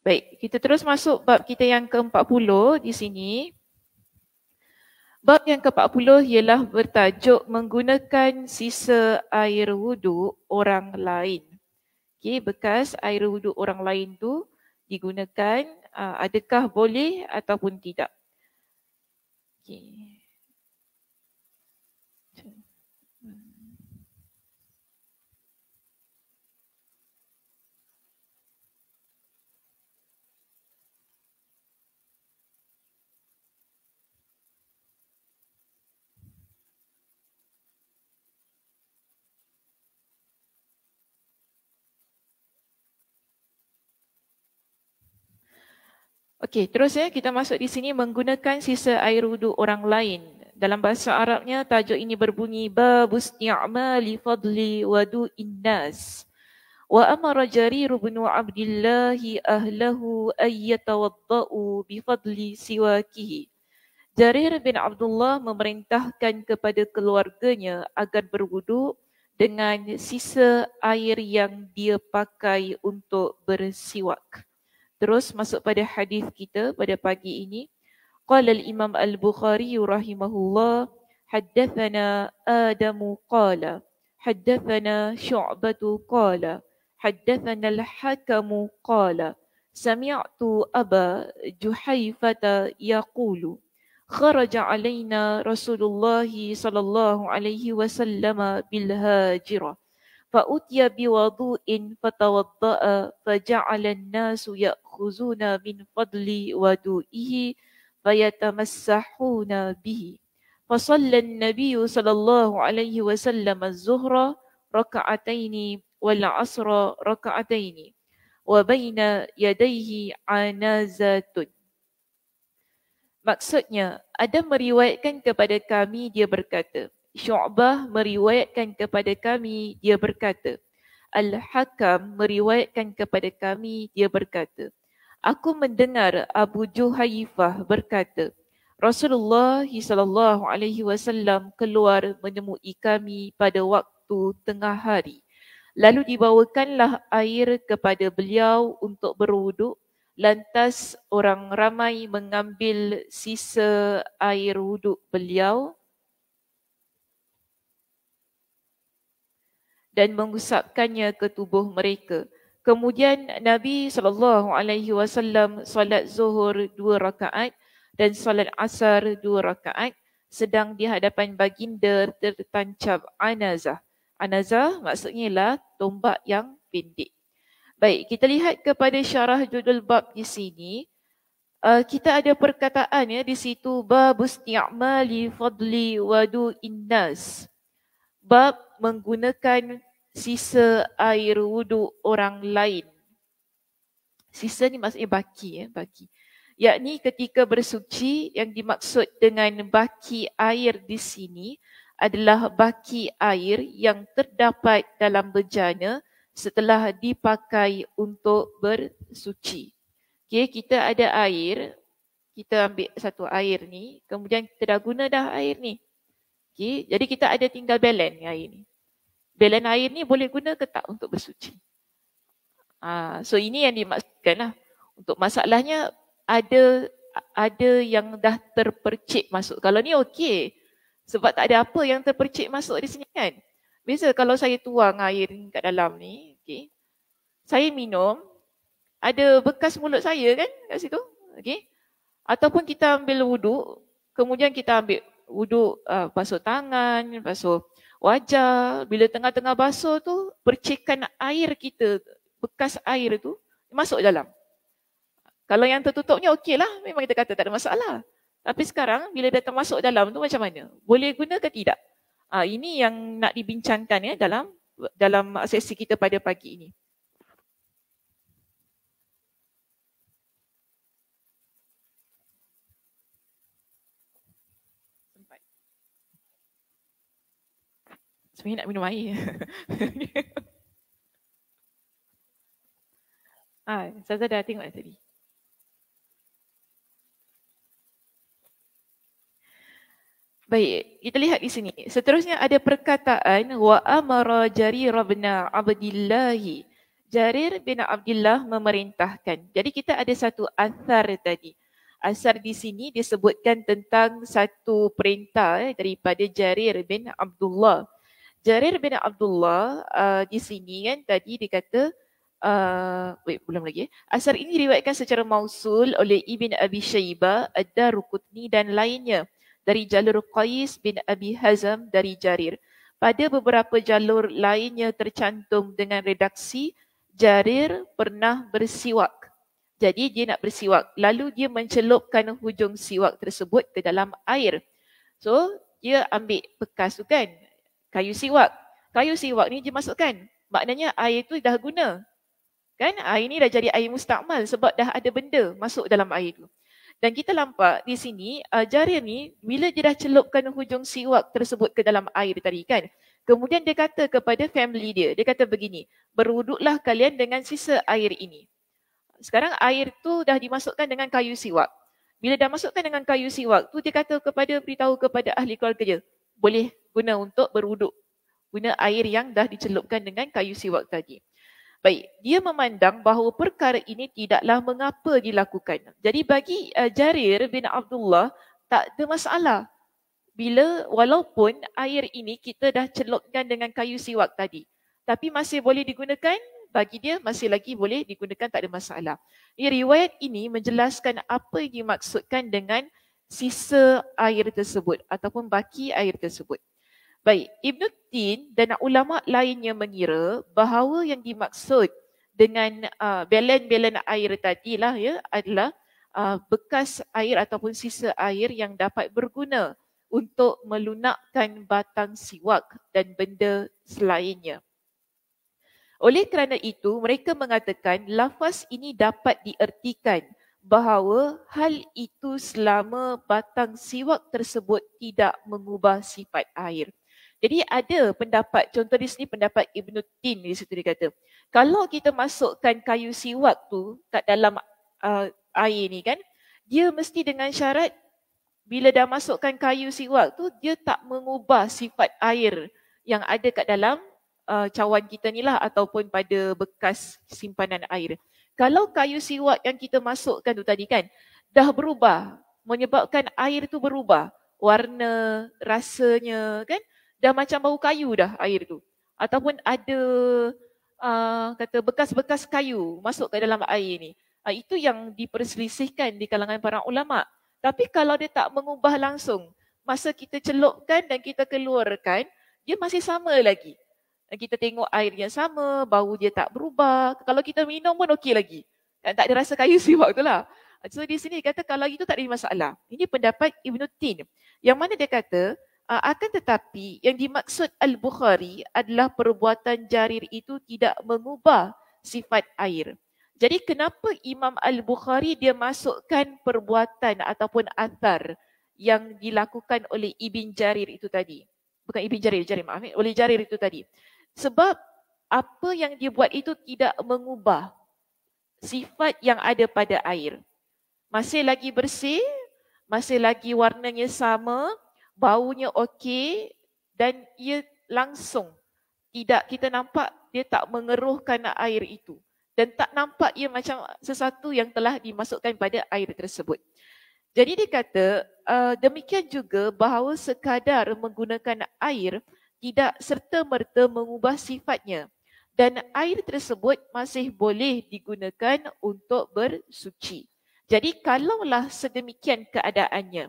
Baik, kita terus masuk bab kita yang ke-40 di sini. Bab yang ke-40 ialah bertajuk menggunakan sisa air wudu orang lain. Okey, bekas air wudu orang lain tu digunakan uh, adakah boleh ataupun tidak. Okey. Okey, terus ya kita masuk di sini menggunakan sisa air wudu orang lain. Dalam bahasa Arabnya tajuk ini berbunyi babus i'mali fadli wudu innas. Wa amara Jarir bin Abdullah ahlahu ay yatawaddau bi fadli siwakihi. Jarir bin Abdullah memerintahkan kepada keluarganya agar berwudu dengan sisa air yang dia pakai untuk bersiwak. Terus masuk pada hadis kita pada pagi ini. Qala al-Imam al-Bukhari rahimahullah haddathana Adamu qala haddathana Syu'bah qala haddathana al-Hakam qala sami'tu Aba Juhaifah yaqulu خرج علينا رسول sallallahu alaihi wasallama عليه وسلم فأتي بوضوء فتوضأ فجعل الناس يأخذون من فضل ودوئه فيتمسحون به فصلى النبي صلى الله عليه وسلم الزهر ركعتين والعصر ركعتين وبين يديه عنازات Maksudnya, Adam meriwayatkan kepada kami, dia berkata, Syu'bah meriwayatkan kepada kami, dia berkata, Al-Hakam meriwayatkan kepada kami, dia berkata, Aku mendengar Abu Juhayifah berkata, Rasulullah SAW keluar menemui kami pada waktu tengah hari. Lalu dibawakanlah air kepada beliau untuk berwuduk. Lantas orang ramai mengambil sisa air wuduk beliau. dan mengusapkannya ke tubuh mereka. Kemudian Nabi sallallahu alaihi wasallam salat zuhur dua rakaat dan salat asar dua rakaat sedang di hadapan baginda tertancap anazah. Anazah maksudnya lah tombak yang pendek. Baik, kita lihat kepada syarah judul bab di sini. Uh, kita ada perkataan ya di situ bab isti'mali fadli wadu innas. Bab menggunakan sisa air wudu orang lain. Sisa ni maksudnya baki ya, baki. Yakni ketika bersuci yang dimaksud dengan baki air di sini adalah baki air yang terdapat dalam bejana setelah dipakai untuk bersuci. Okey, kita ada air, kita ambil satu air ni, kemudian kita dah guna dah air ni. Okey, jadi kita ada tinggal balance air ni belen air ni boleh guna ke tak untuk bersuci. Uh, so ini yang dimaksudkan lah. Untuk masalahnya ada ada yang dah terpercik masuk. Kalau ni okey. Sebab tak ada apa yang terpercik masuk di sini kan. Biasa kalau saya tuang air kat dalam ni, okay. Saya minum, ada bekas mulut saya kan kat situ. Okey. Ataupun kita ambil wuduk, kemudian kita ambil wuduk uh, basuh tangan, basuh wajah, bila tengah-tengah basuh tu, percikan air kita, bekas air tu, masuk dalam. Kalau yang tertutupnya okey lah, memang kita kata tak ada masalah. Tapi sekarang, bila dah termasuk dalam tu macam mana? Boleh guna ke tidak? Ha, ini yang nak dibincangkan ya dalam dalam sesi kita pada pagi ini. Sebenarnya nak minum air. ah, Zaza dah tengok dah tadi. Baik, kita lihat di sini. Seterusnya ada perkataan wa amara Jarir bin Abdullah. Jarir bin Abdullah memerintahkan. Jadi kita ada satu asar tadi. Asar di sini disebutkan tentang satu perintah eh, daripada Jarir bin Abdullah. Jarir bin Abdullah uh, di sini kan tadi dikata, kata uh, wait belum lagi. Asar ini diriwayatkan secara mausul oleh Ibn Abi Shaybah, Ad-Darukutni dan lainnya dari jalur Qais bin Abi Hazam dari Jarir. Pada beberapa jalur lainnya tercantum dengan redaksi Jarir pernah bersiwak. Jadi dia nak bersiwak. Lalu dia mencelupkan hujung siwak tersebut ke dalam air. So dia ambil bekas tu kan kayu siwak. Kayu siwak ni je masukkan. Maknanya air tu dah guna. Kan? Air ni dah jadi air mustakmal sebab dah ada benda masuk dalam air tu. Dan kita nampak di sini, uh, jarir ni bila dia dah celupkan hujung siwak tersebut ke dalam air tadi kan. Kemudian dia kata kepada family dia, dia kata begini, beruduklah kalian dengan sisa air ini. Sekarang air tu dah dimasukkan dengan kayu siwak. Bila dah masukkan dengan kayu siwak tu, dia kata kepada, beritahu kepada ahli keluarga dia, boleh guna untuk beruduk. Guna air yang dah dicelupkan dengan kayu siwak tadi. Baik, dia memandang bahawa perkara ini tidaklah mengapa dilakukan. Jadi bagi uh, Jarir bin Abdullah tak ada masalah bila walaupun air ini kita dah celupkan dengan kayu siwak tadi tapi masih boleh digunakan bagi dia masih lagi boleh digunakan tak ada masalah. Ya, riwayat ini menjelaskan apa yang dimaksudkan dengan sisa air tersebut ataupun baki air tersebut. Baik, Ibn Tin dan ulama lainnya mengira bahawa yang dimaksud dengan uh, belen-belen air tadi lah ya adalah uh, bekas air ataupun sisa air yang dapat berguna untuk melunakkan batang siwak dan benda selainnya. Oleh kerana itu, mereka mengatakan lafaz ini dapat diertikan bahawa hal itu selama batang siwak tersebut tidak mengubah sifat air. Jadi ada pendapat, contoh di sini pendapat Ibn Tin di situ dia kata, kalau kita masukkan kayu siwak tu kat dalam uh, air ni kan, dia mesti dengan syarat bila dah masukkan kayu siwak tu, dia tak mengubah sifat air yang ada kat dalam uh, cawan kita ni lah ataupun pada bekas simpanan air. Kalau kayu siwak yang kita masukkan tu tadi kan, dah berubah menyebabkan air tu berubah warna, rasanya kan, dah macam bau kayu dah air tu. Ataupun ada uh, kata bekas-bekas kayu masuk ke dalam air ni. Uh, itu yang diperselisihkan di kalangan para ulama. Tapi kalau dia tak mengubah langsung masa kita celupkan dan kita keluarkan, dia masih sama lagi. Kita tengok air yang sama, bau dia tak berubah. Kalau kita minum pun okey lagi. Dan tak ada rasa kayu sih waktu lah. So di sini dia kata kalau itu tak ada masalah. Ini pendapat Ibn Tin. Yang mana dia kata, Ah, akan tetapi yang dimaksud Al-Bukhari adalah perbuatan jarir itu tidak mengubah sifat air. Jadi kenapa Imam Al-Bukhari dia masukkan perbuatan ataupun atar yang dilakukan oleh Ibn Jarir itu tadi. Bukan Ibn Jarir, Jarir maaf. Eh, oleh Jarir itu tadi. Sebab apa yang dia buat itu tidak mengubah sifat yang ada pada air. Masih lagi bersih, masih lagi warnanya sama, baunya okey dan ia langsung tidak kita nampak dia tak mengeruhkan air itu dan tak nampak ia macam sesuatu yang telah dimasukkan pada air tersebut. Jadi dia kata uh, demikian juga bahawa sekadar menggunakan air tidak serta-merta mengubah sifatnya dan air tersebut masih boleh digunakan untuk bersuci. Jadi kalaulah sedemikian keadaannya,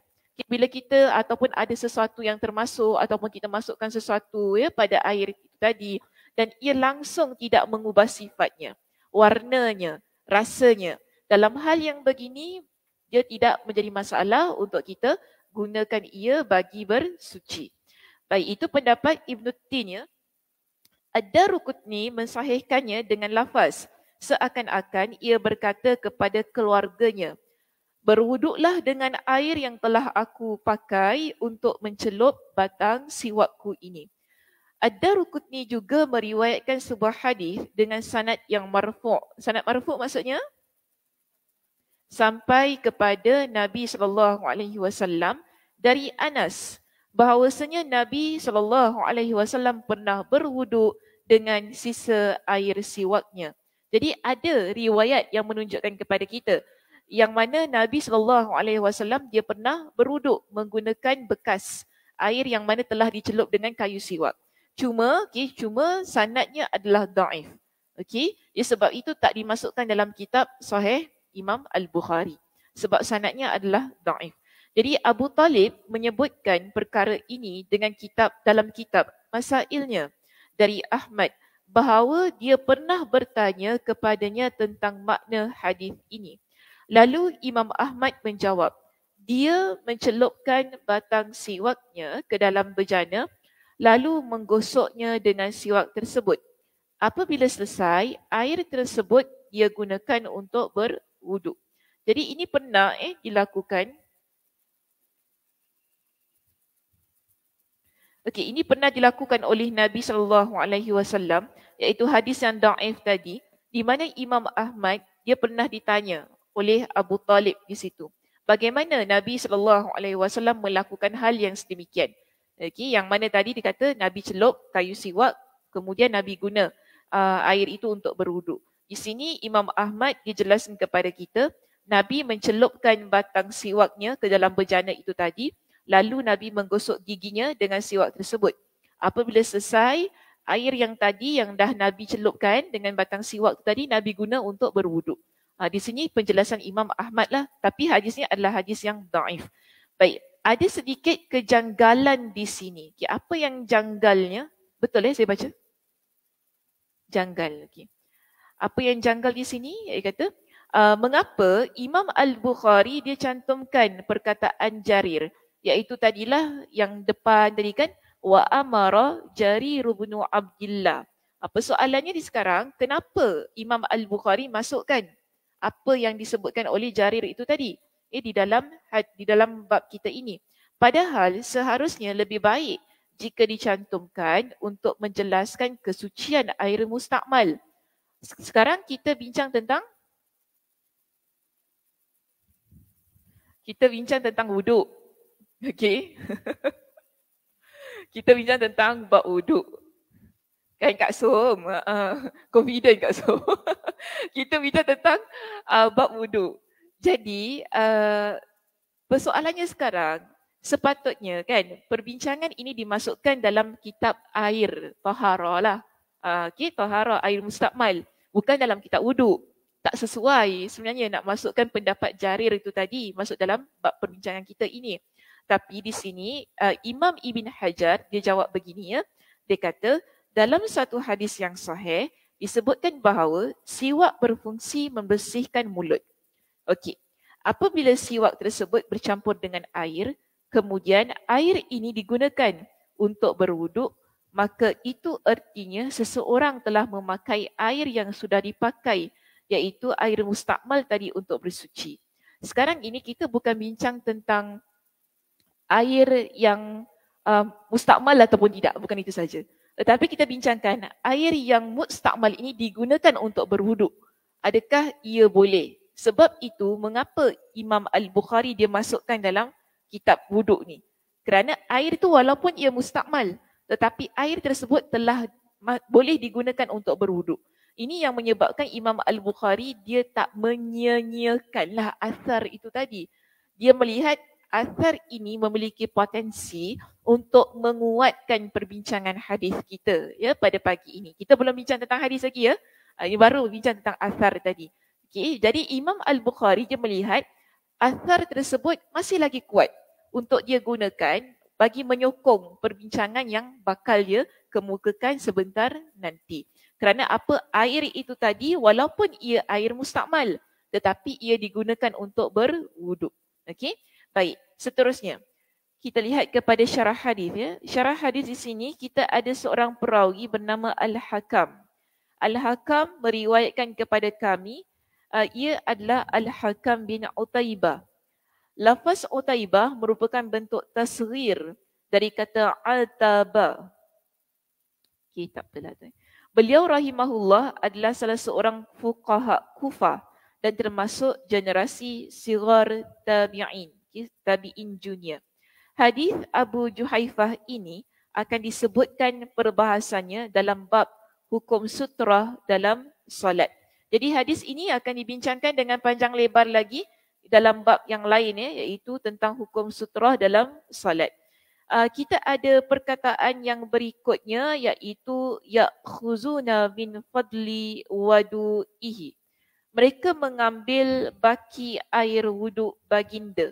bila kita ataupun ada sesuatu yang termasuk ataupun kita masukkan sesuatu ya pada air itu tadi dan ia langsung tidak mengubah sifatnya, warnanya, rasanya. Dalam hal yang begini, dia tidak menjadi masalah untuk kita gunakan ia bagi bersuci. Baik itu pendapat Ibn Tin ya. Ada ni mensahihkannya dengan lafaz. Seakan-akan ia berkata kepada keluarganya, Berwuduklah dengan air yang telah aku pakai untuk mencelup batang siwakku ini. Ad-Darukutni juga meriwayatkan sebuah hadis dengan sanad yang marfu'. Sanad marfu' maksudnya sampai kepada Nabi saw dari Anas bahawasanya Nabi saw pernah berwuduk dengan sisa air siwaknya. Jadi ada riwayat yang menunjukkan kepada kita yang mana Nabi sallallahu alaihi wasallam dia pernah beruduk menggunakan bekas air yang mana telah dicelup dengan kayu siwak. Cuma okey cuma sanadnya adalah daif. Okey, sebab itu tak dimasukkan dalam kitab sahih Imam Al-Bukhari. Sebab sanadnya adalah daif. Jadi Abu Talib menyebutkan perkara ini dengan kitab dalam kitab Masailnya dari Ahmad bahawa dia pernah bertanya kepadanya tentang makna hadis ini. Lalu Imam Ahmad menjawab, dia mencelupkan batang siwaknya ke dalam bejana lalu menggosoknya dengan siwak tersebut. Apabila selesai, air tersebut dia gunakan untuk berwuduk. Jadi ini pernah eh dilakukan. Okey, ini pernah dilakukan oleh Nabi sallallahu alaihi wasallam iaitu hadis yang dhaif tadi di mana Imam Ahmad dia pernah ditanya oleh Abu Talib di situ. Bagaimana Nabi sallallahu alaihi wasallam melakukan hal yang sedemikian? Okay, yang mana tadi dikata Nabi celup kayu siwak kemudian Nabi guna uh, air itu untuk berwuduk. Di sini Imam Ahmad dijelaskan kepada kita Nabi mencelupkan batang siwaknya ke dalam bejana itu tadi lalu Nabi menggosok giginya dengan siwak tersebut. Apabila selesai air yang tadi yang dah Nabi celupkan dengan batang siwak tadi Nabi guna untuk berwuduk. Ha, di sini penjelasan Imam Ahmad lah. Tapi hadis ni adalah hadis yang daif. Baik. Ada sedikit kejanggalan di sini. Okay, apa yang janggalnya? Betul eh saya baca? Janggal. Okay. Apa yang janggal di sini? Dia kata, uh, mengapa Imam Al-Bukhari dia cantumkan perkataan Jarir? Iaitu tadilah yang depan tadi kan? Wa amara Jarir ibn Abdullah. Apa soalannya di sekarang? Kenapa Imam Al-Bukhari masukkan apa yang disebutkan oleh Jarir itu tadi eh di dalam di dalam bab kita ini padahal seharusnya lebih baik jika dicantumkan untuk menjelaskan kesucian air mustakmal sekarang kita bincang tentang kita bincang tentang wuduk okey kita bincang tentang bab wuduk kan Kak Som, uh, confident Kak Som. kita bincang tentang uh, bab wuduk. Jadi, uh, persoalannya sekarang, sepatutnya kan perbincangan ini dimasukkan dalam kitab air tahara lah. Uh, okay, tahara air mustakmal. Bukan dalam kitab wuduk. Tak sesuai sebenarnya nak masukkan pendapat jarir itu tadi masuk dalam bab perbincangan kita ini. Tapi di sini uh, Imam Ibn Hajar dia jawab begini ya. Dia kata dalam satu hadis yang sahih disebutkan bahawa siwak berfungsi membersihkan mulut. Okey. Apabila siwak tersebut bercampur dengan air, kemudian air ini digunakan untuk berwuduk, maka itu artinya seseorang telah memakai air yang sudah dipakai iaitu air mustakmal tadi untuk bersuci. Sekarang ini kita bukan bincang tentang air yang uh, mustakmal ataupun tidak, bukan itu saja. Tetapi kita bincangkan air yang mustakmal ini digunakan untuk berwuduk. Adakah ia boleh? Sebab itu mengapa Imam Al-Bukhari dia masukkan dalam kitab wuduk ni? Kerana air itu walaupun ia mustakmal tetapi air tersebut telah boleh digunakan untuk berwuduk. Ini yang menyebabkan Imam Al-Bukhari dia tak menyenyakanlah asar itu tadi. Dia melihat asar ini memiliki potensi untuk menguatkan perbincangan hadis kita ya pada pagi ini. Kita belum bincang tentang hadis lagi ya. Ah, ini baru bincang tentang asar tadi. Okay. Jadi Imam Al-Bukhari dia melihat asar tersebut masih lagi kuat untuk dia gunakan bagi menyokong perbincangan yang bakal dia kemukakan sebentar nanti. Kerana apa air itu tadi walaupun ia air mustakmal tetapi ia digunakan untuk berwuduk. Okay. Baik, seterusnya kita lihat kepada syarah hadis ya. Syarah hadis di sini kita ada seorang perawi bernama Al-Hakam. Al-Hakam meriwayatkan kepada kami uh, ia adalah Al-Hakam bin Utaibah. Lafaz Utaibah merupakan bentuk tasghir dari kata Al-Taba. Okay, tak apalah tu. Eh. Beliau rahimahullah adalah salah seorang fuqaha kufah dan termasuk generasi sigar tabi'in hadis tabi'in junior. Hadis Abu Juhaifah ini akan disebutkan perbahasannya dalam bab hukum sutra dalam solat. Jadi hadis ini akan dibincangkan dengan panjang lebar lagi dalam bab yang lain ya, iaitu tentang hukum sutra dalam solat. Uh, kita ada perkataan yang berikutnya iaitu ya khuzuna min fadli Ihi. Mereka mengambil baki air wuduk baginda. Uh,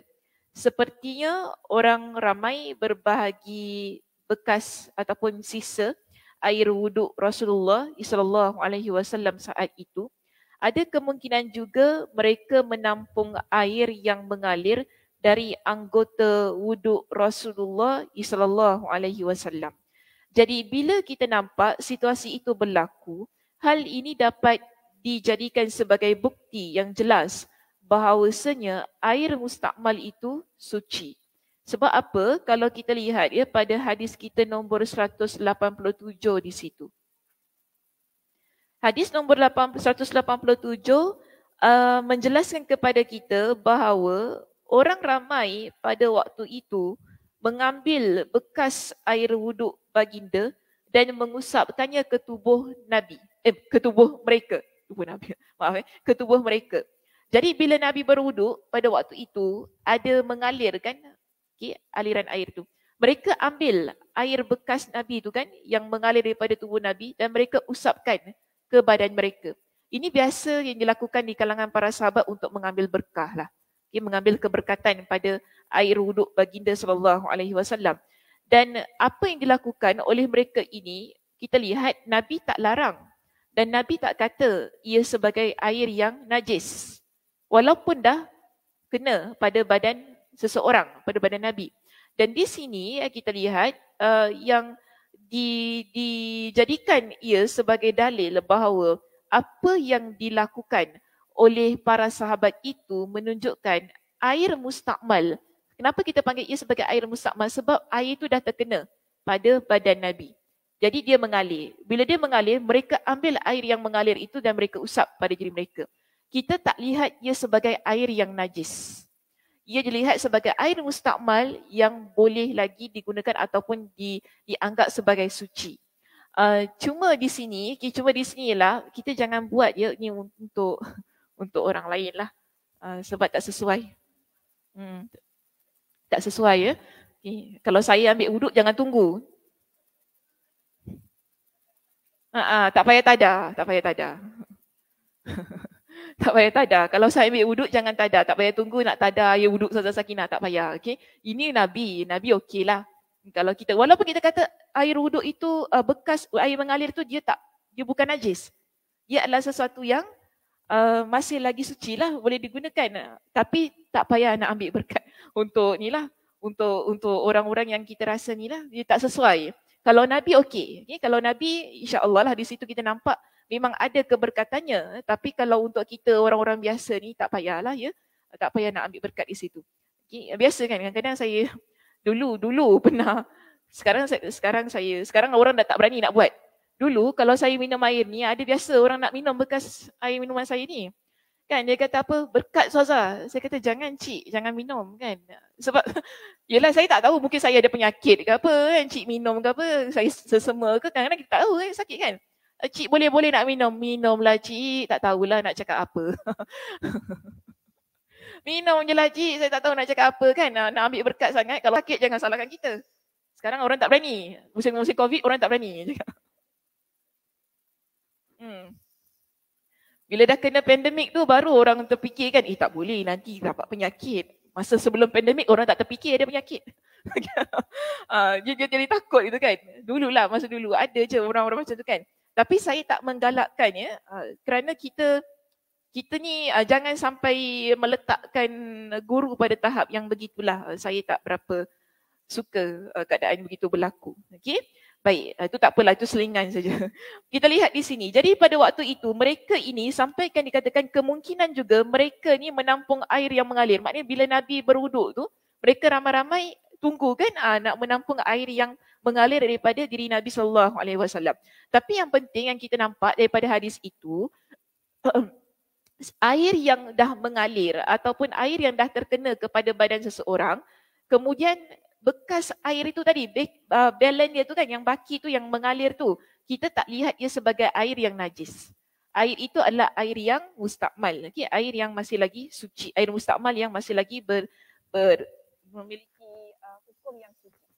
sepertinya orang ramai berbahagi bekas ataupun sisa air wuduk Rasulullah sallallahu alaihi wasallam saat itu ada kemungkinan juga mereka menampung air yang mengalir dari anggota wuduk Rasulullah sallallahu alaihi wasallam jadi bila kita nampak situasi itu berlaku hal ini dapat dijadikan sebagai bukti yang jelas bahawasanya air mustakmal itu suci. Sebab apa? Kalau kita lihat ya pada hadis kita nombor 187 di situ. Hadis nombor 187 uh, menjelaskan kepada kita bahawa orang ramai pada waktu itu mengambil bekas air wuduk baginda dan mengusapkannya ke tubuh Nabi. Eh, ke tubuh mereka. Tubuh Nabi. Maaf eh. Ke tubuh mereka. Jadi bila Nabi berwuduk pada waktu itu ada mengalir kan okay, aliran air tu. Mereka ambil air bekas Nabi tu kan yang mengalir daripada tubuh Nabi dan mereka usapkan ke badan mereka. Ini biasa yang dilakukan di kalangan para sahabat untuk mengambil berkah lah. Okay, mengambil keberkatan pada air wuduk baginda sallallahu alaihi wasallam. Dan apa yang dilakukan oleh mereka ini, kita lihat Nabi tak larang dan Nabi tak kata ia sebagai air yang najis walaupun dah kena pada badan seseorang pada badan nabi dan di sini eh, kita lihat uh, yang di dijadikan ia sebagai dalil bahawa apa yang dilakukan oleh para sahabat itu menunjukkan air mustakmal kenapa kita panggil ia sebagai air mustakmal sebab air itu dah terkena pada badan nabi jadi dia mengalir bila dia mengalir mereka ambil air yang mengalir itu dan mereka usap pada diri mereka kita tak lihat ia sebagai air yang najis. Ia dilihat sebagai air mustakmal yang boleh lagi digunakan ataupun di, dianggap sebagai suci. Uh, cuma di sini, kita cuma di sini lah, kita jangan buat ya ni untuk untuk orang lain lah. Uh, sebab tak sesuai. Hmm. Tak sesuai ya. Okay. Kalau saya ambil wuduk, jangan tunggu. Uh, uh, tak payah tada, tak payah tada. Tak payah tada. Kalau saya ambil wuduk, jangan tada. Tak payah tunggu nak tada. ya wuduk Ustazah Sakinah. Tak payah. Okay? Ini Nabi. Nabi okey lah. Kalau kita, walaupun kita kata air wuduk itu uh, bekas air mengalir tu dia tak, dia bukan najis. Ia adalah sesuatu yang uh, masih lagi suci lah boleh digunakan. Tapi tak payah nak ambil berkat untuk ni lah. Untuk, untuk orang-orang yang kita rasa ni lah. Dia tak sesuai. Kalau Nabi okey. Okay? Kalau Nabi insyaAllah lah di situ kita nampak memang ada keberkatannya tapi kalau untuk kita orang-orang biasa ni tak payahlah ya tak payah nak ambil berkat di situ okay. biasa kan kadang-kadang saya dulu dulu pernah sekarang sekarang saya sekarang orang dah tak berani nak buat dulu kalau saya minum air ni ada biasa orang nak minum bekas air minuman saya ni kan dia kata apa berkat suaza saya kata jangan cik jangan minum kan sebab yelah saya tak tahu mungkin saya ada penyakit ke apa kan cik minum ke apa saya sesema ke kan kita tak tahu kan sakit kan Eh, cik boleh-boleh nak minum. Minumlah cik. Tak tahulah nak cakap apa. minum je lah cik. Saya tak tahu nak cakap apa kan. Nak, nak ambil berkat sangat. Kalau sakit jangan salahkan kita. Sekarang orang tak berani. Musim-musim COVID orang tak berani. hmm. Bila dah kena pandemik tu baru orang terfikir kan. Eh tak boleh nanti dapat penyakit. Masa sebelum pandemik orang tak terfikir ada penyakit. uh, dia, dia, dia, dia takut gitu kan. Dululah masa dulu. Ada je orang-orang macam tu kan. Tapi saya tak menggalakkan ya ah, kerana kita kita ni ah, jangan sampai meletakkan guru pada tahap yang begitulah. Ah, saya tak berapa suka keadaan begitu berlaku. Okey. Baik, itu tak apalah itu selingan saja. Kita lihat di sini. Jadi pada waktu itu mereka ini sampaikan dikatakan kemungkinan juga mereka ni menampung air yang mengalir. Maknanya bila Nabi beruduk tu mereka ramai-ramai tunggu kan uh, nak menampung air yang mengalir daripada diri Nabi sallallahu alaihi wasallam. Tapi yang penting yang kita nampak daripada hadis itu air yang dah mengalir ataupun air yang dah terkena kepada badan seseorang kemudian bekas air itu tadi uh, balance dia tu kan yang baki tu yang mengalir tu kita tak lihat dia sebagai air yang najis. Air itu adalah air yang mustakmal. Okay? Air yang masih lagi suci. Air mustakmal yang masih lagi ber, ber, memiliki hukum yang suci.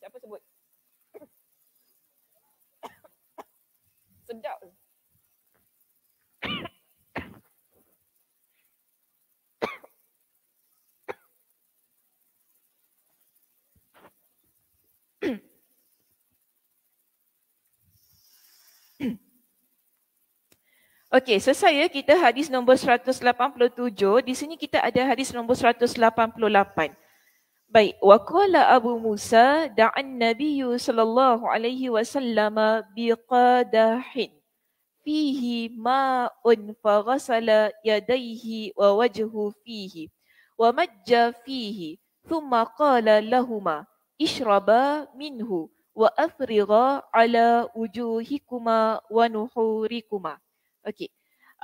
Siapa sebut? Okey, selesai saya kita hadis nombor 187. Di sini kita ada hadis nombor 188. Baik, waqala Abu Musa da'an Nabiy sallallahu alaihi wasallam biqadahin fihi ma'un faghsala yadayhi wa wajhu fihi wa majja fihi thumma qala lahumā ishraba minhu wa afrigha ala wujuhikuma wa nuhurikuma Okey.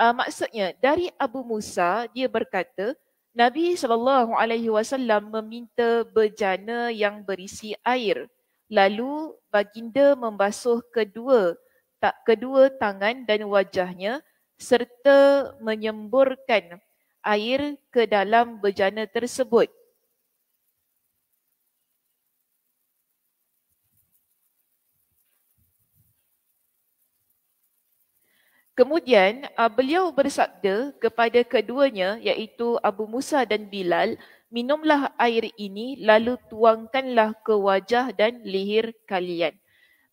Uh, maksudnya dari Abu Musa dia berkata Nabi sallallahu alaihi wasallam meminta bejana yang berisi air. Lalu baginda membasuh kedua tak kedua tangan dan wajahnya serta menyemburkan air ke dalam bejana tersebut. Kemudian uh, beliau bersabda kepada keduanya iaitu Abu Musa dan Bilal, minumlah air ini lalu tuangkanlah ke wajah dan leher kalian.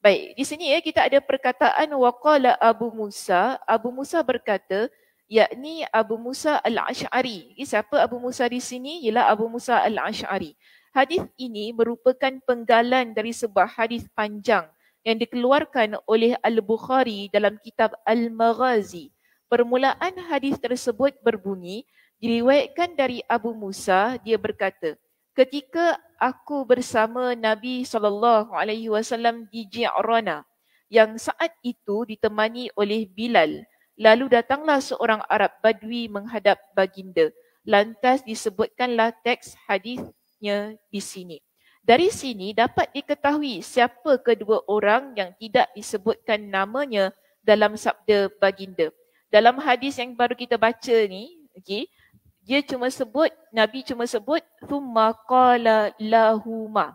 Baik, di sini ya kita ada perkataan waqala Abu Musa. Abu Musa berkata, yakni Abu Musa Al-Ash'ari. Okay, siapa Abu Musa di sini? Ialah Abu Musa Al-Ash'ari. Hadis ini merupakan penggalan dari sebuah hadis panjang yang dikeluarkan oleh Al-Bukhari dalam kitab Al-Maghazi. Permulaan hadis tersebut berbunyi, diriwayatkan dari Abu Musa, dia berkata, "Ketika aku bersama Nabi sallallahu alaihi wasallam di Ji'rana, yang saat itu ditemani oleh Bilal, lalu datanglah seorang Arab Badui menghadap baginda." Lantas disebutkanlah teks hadisnya di sini. Dari sini dapat diketahui siapa kedua orang yang tidak disebutkan namanya dalam sabda baginda. Dalam hadis yang baru kita baca ni, okay, dia cuma sebut, Nabi cuma sebut thumma qala lahuma.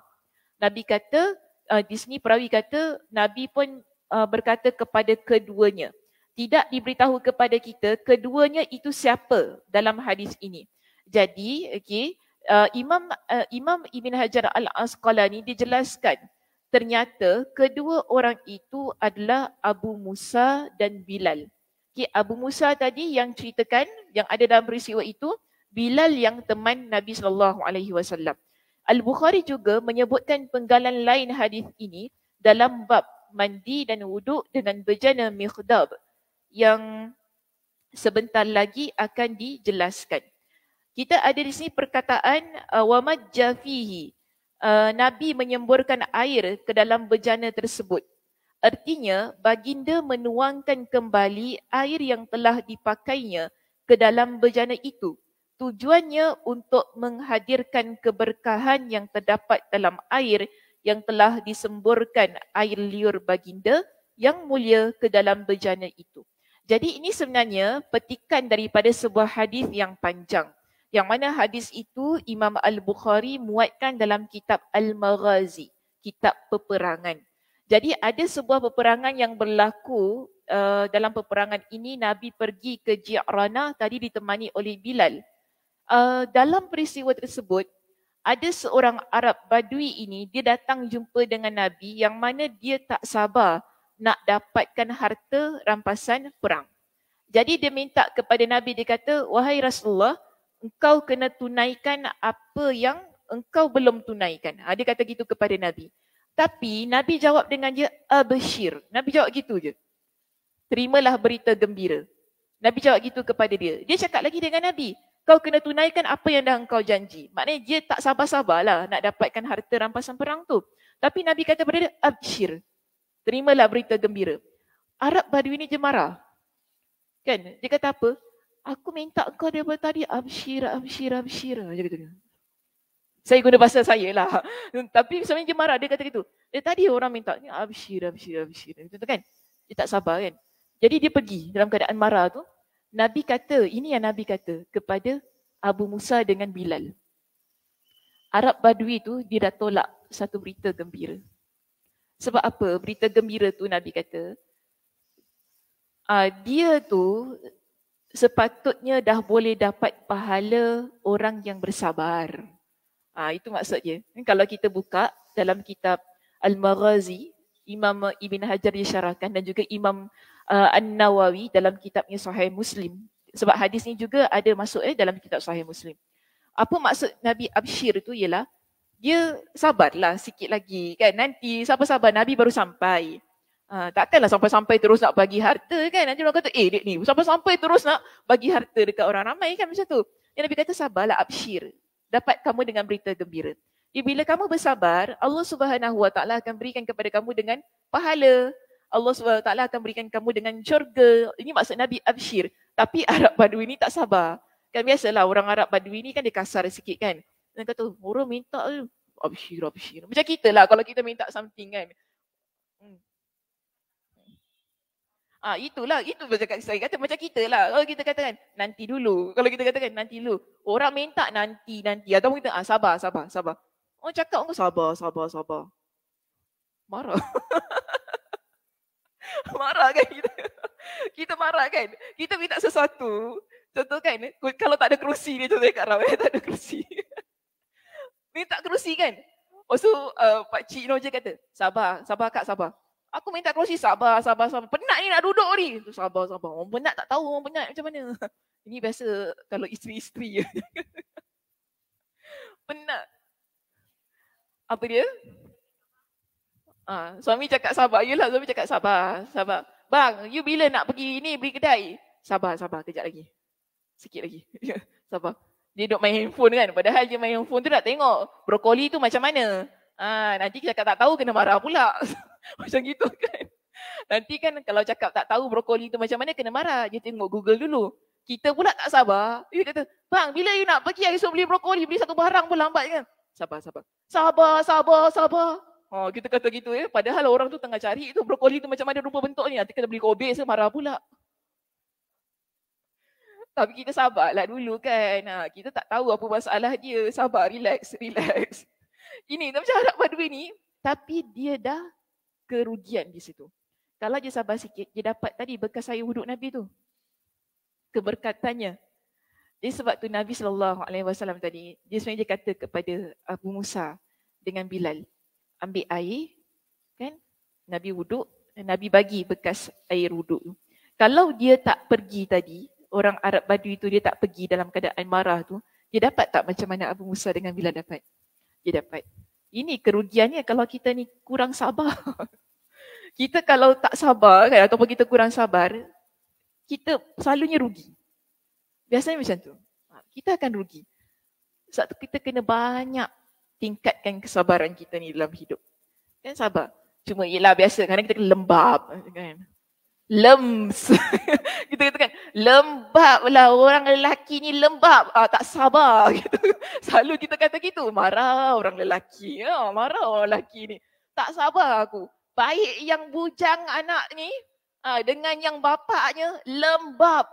Nabi kata, uh, di sini perawi kata, Nabi pun uh, berkata kepada keduanya. Tidak diberitahu kepada kita keduanya itu siapa dalam hadis ini. Jadi, okay, uh, Imam uh, Imam Ibn Hajar Al-Asqalani dia ternyata kedua orang itu adalah Abu Musa dan Bilal. Okay, Abu Musa tadi yang ceritakan yang ada dalam peristiwa itu Bilal yang teman Nabi sallallahu alaihi wasallam. Al-Bukhari juga menyebutkan penggalan lain hadis ini dalam bab mandi dan wuduk dengan berjana mikhdab yang sebentar lagi akan dijelaskan. Kita ada di sini perkataan uh, wama jafihi. Uh, Nabi menyemburkan air ke dalam bejana tersebut. Artinya baginda menuangkan kembali air yang telah dipakainya ke dalam bejana itu. Tujuannya untuk menghadirkan keberkahan yang terdapat dalam air yang telah disemburkan air liur baginda yang mulia ke dalam bejana itu. Jadi ini sebenarnya petikan daripada sebuah hadis yang panjang yang mana hadis itu Imam Al-Bukhari muatkan dalam kitab Al-Maghazi, kitab peperangan. Jadi ada sebuah peperangan yang berlaku uh, dalam peperangan ini Nabi pergi ke Ji'rana tadi ditemani oleh Bilal. Uh, dalam peristiwa tersebut ada seorang Arab Badui ini dia datang jumpa dengan Nabi yang mana dia tak sabar nak dapatkan harta rampasan perang. Jadi dia minta kepada Nabi dia kata wahai Rasulullah engkau kena tunaikan apa yang engkau belum tunaikan. Ha, dia kata gitu kepada Nabi. Tapi Nabi jawab dengan dia, Abashir. Nabi jawab gitu je. Terimalah berita gembira. Nabi jawab gitu kepada dia. Dia cakap lagi dengan Nabi, kau kena tunaikan apa yang dah engkau janji. Maknanya dia tak sabar-sabarlah nak dapatkan harta rampasan perang tu. Tapi Nabi kata kepada dia, Abashir. Terimalah berita gembira. Arab Badui ini je marah. Kan? Dia kata apa? aku minta kau daripada tadi amshira amshira amshira macam gitu. Saya guna bahasa saya lah. Tapi sebenarnya dia marah. Dia kata gitu. Eh, tadi orang minta ni abshir, abshir, abshir. tu kan? Dia tak sabar kan? Jadi dia pergi dalam keadaan marah tu. Nabi kata, ini yang Nabi kata kepada Abu Musa dengan Bilal. Arab Badui tu dia dah tolak satu berita gembira. Sebab apa? Berita gembira tu Nabi kata. Uh, dia tu sepatutnya dah boleh dapat pahala orang yang bersabar. Ha, itu maksudnya. Kalau kita buka dalam kitab Al-Maghazi, Imam Ibn Hajar disyarahkan dan juga Imam uh, An-Nawawi dalam kitabnya Sahih Muslim. Sebab hadis ni juga ada masuk eh, dalam kitab Sahih Muslim. Apa maksud Nabi Abshir itu ialah dia sabarlah sikit lagi kan nanti sabar sabar Nabi baru sampai. Ha, ah, takkanlah sampai-sampai terus nak bagi harta kan. Nanti orang kata, eh dek ni, sampai-sampai terus nak bagi harta dekat orang ramai kan macam tu. Yang Nabi kata, sabarlah abshir. Dapat kamu dengan berita gembira. Ya, bila kamu bersabar, Allah Subhanahu Wa Taala akan berikan kepada kamu dengan pahala. Allah Subhanahu Wa Taala akan berikan kamu dengan syurga. Ini maksud Nabi abshir. Tapi Arab Badui ni tak sabar. Kan biasalah orang Arab Badui ni kan dia kasar sikit kan. Dia kata, orang minta tu. Eh. Abshir, abshir. Macam kita lah kalau kita minta something kan. Hmm. Ah itulah itu macam cakap saya kata macam kita lah. Kalau kita kata kan nanti dulu. Kalau kita kata kan nanti dulu. Orang minta nanti nanti atau kita ah sabar sabar sabar. Orang cakap orang sabar sabar sabar. Marah. marah kan kita. kita marah kan. Kita minta sesuatu. Contoh kan kalau tak ada kerusi ni tu, dekat ramai tak ada kerusi. minta kerusi kan. Oh so uh, Pak Cik Noja kata sabar sabar kak sabar. Aku minta kau si sabar, sabar, sabar. Penat ni nak duduk ni. Sabar, sabar. Orang penat tak tahu orang penat macam mana. Ini biasa kalau isteri-isteri je. penat. Apa dia? Ha, suami cakap sabar. lah. suami cakap sabar, sabar. Bang, you bila nak pergi ini beli kedai? Sabar, sabar. Kejap lagi. Sikit lagi. sabar. Dia duduk main handphone kan. Padahal dia main handphone tu nak tengok brokoli tu macam mana. Ha, nanti kita cakap tak tahu kena marah pula. macam gitu kan. Nanti kan kalau cakap tak tahu brokoli tu macam mana kena marah. Dia tengok Google dulu. Kita pula tak sabar. Eh, dia kata, bang bila you nak pergi esok beli brokoli, beli satu barang pun lambat kan. Sabar, sabar. Sabar, sabar, sabar. Ha, oh, kita kata gitu ya. Eh? Padahal orang tu tengah cari tu brokoli tu macam mana rupa bentuk ni. Nanti kena beli kobe, saya marah pula. Tapi kita sabarlah dulu kan. Ha, kita tak tahu apa masalah dia. Sabar, relax, relax. Ini macam harap padu ni. Tapi dia dah kerugian di situ. Kalau dia sabar sikit, dia dapat tadi bekas air wuduk Nabi tu. Keberkatannya. Jadi sebab tu Nabi sallallahu alaihi wasallam tadi dia sebenarnya dia kata kepada Abu Musa dengan Bilal, ambil air kan? Nabi wuduk, Nabi bagi bekas air wuduk tu. Kalau dia tak pergi tadi, orang Arab Badui tu dia tak pergi dalam keadaan marah tu, dia dapat tak macam mana Abu Musa dengan Bilal dapat? Dia dapat. Ini kerugiannya kalau kita ni kurang sabar. kita kalau tak sabar kan ataupun kita kurang sabar, kita selalunya rugi. Biasanya macam tu. Ha, kita akan rugi. Sebab tu kita kena banyak tingkatkan kesabaran kita ni dalam hidup. Kan sabar. Cuma ialah biasa kadang kita kena lembab. Kan? Lems. kita katakan lembab lah orang lelaki ni lembab. Ah, tak sabar. Gitu. Selalu kita kata gitu. Marah orang lelaki. Ya, marah orang lelaki ni. Tak sabar aku baik yang bujang anak ni ha, dengan yang bapaknya lembab.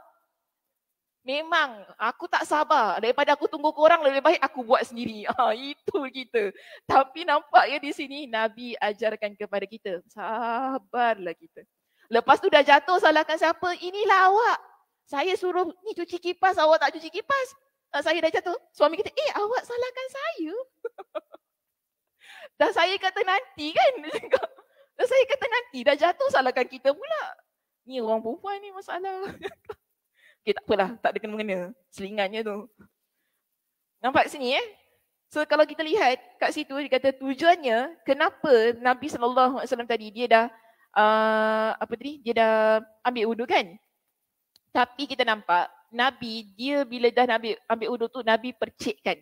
Memang aku tak sabar daripada aku tunggu korang lebih baik aku buat sendiri. Ha, itu kita. Tapi nampaknya di sini Nabi ajarkan kepada kita. Sabarlah kita. Lepas tu dah jatuh salahkan siapa? Inilah awak. Saya suruh ni cuci kipas awak tak cuci kipas. Ha, saya dah jatuh. Suami kita, eh awak salahkan saya. dah saya kata nanti kan. Dan saya kata nanti dah jatuh salahkan kita pula. Ni orang perempuan ni masalah. okay, tak apalah. Tak ada kena-mengena. Selingannya tu. Nampak sini eh? So kalau kita lihat kat situ dia kata tujuannya kenapa Nabi saw tadi dia dah uh, apa tadi dia dah ambil wuduk kan? Tapi kita nampak Nabi dia bila dah Nabi ambil wuduk tu Nabi percikkan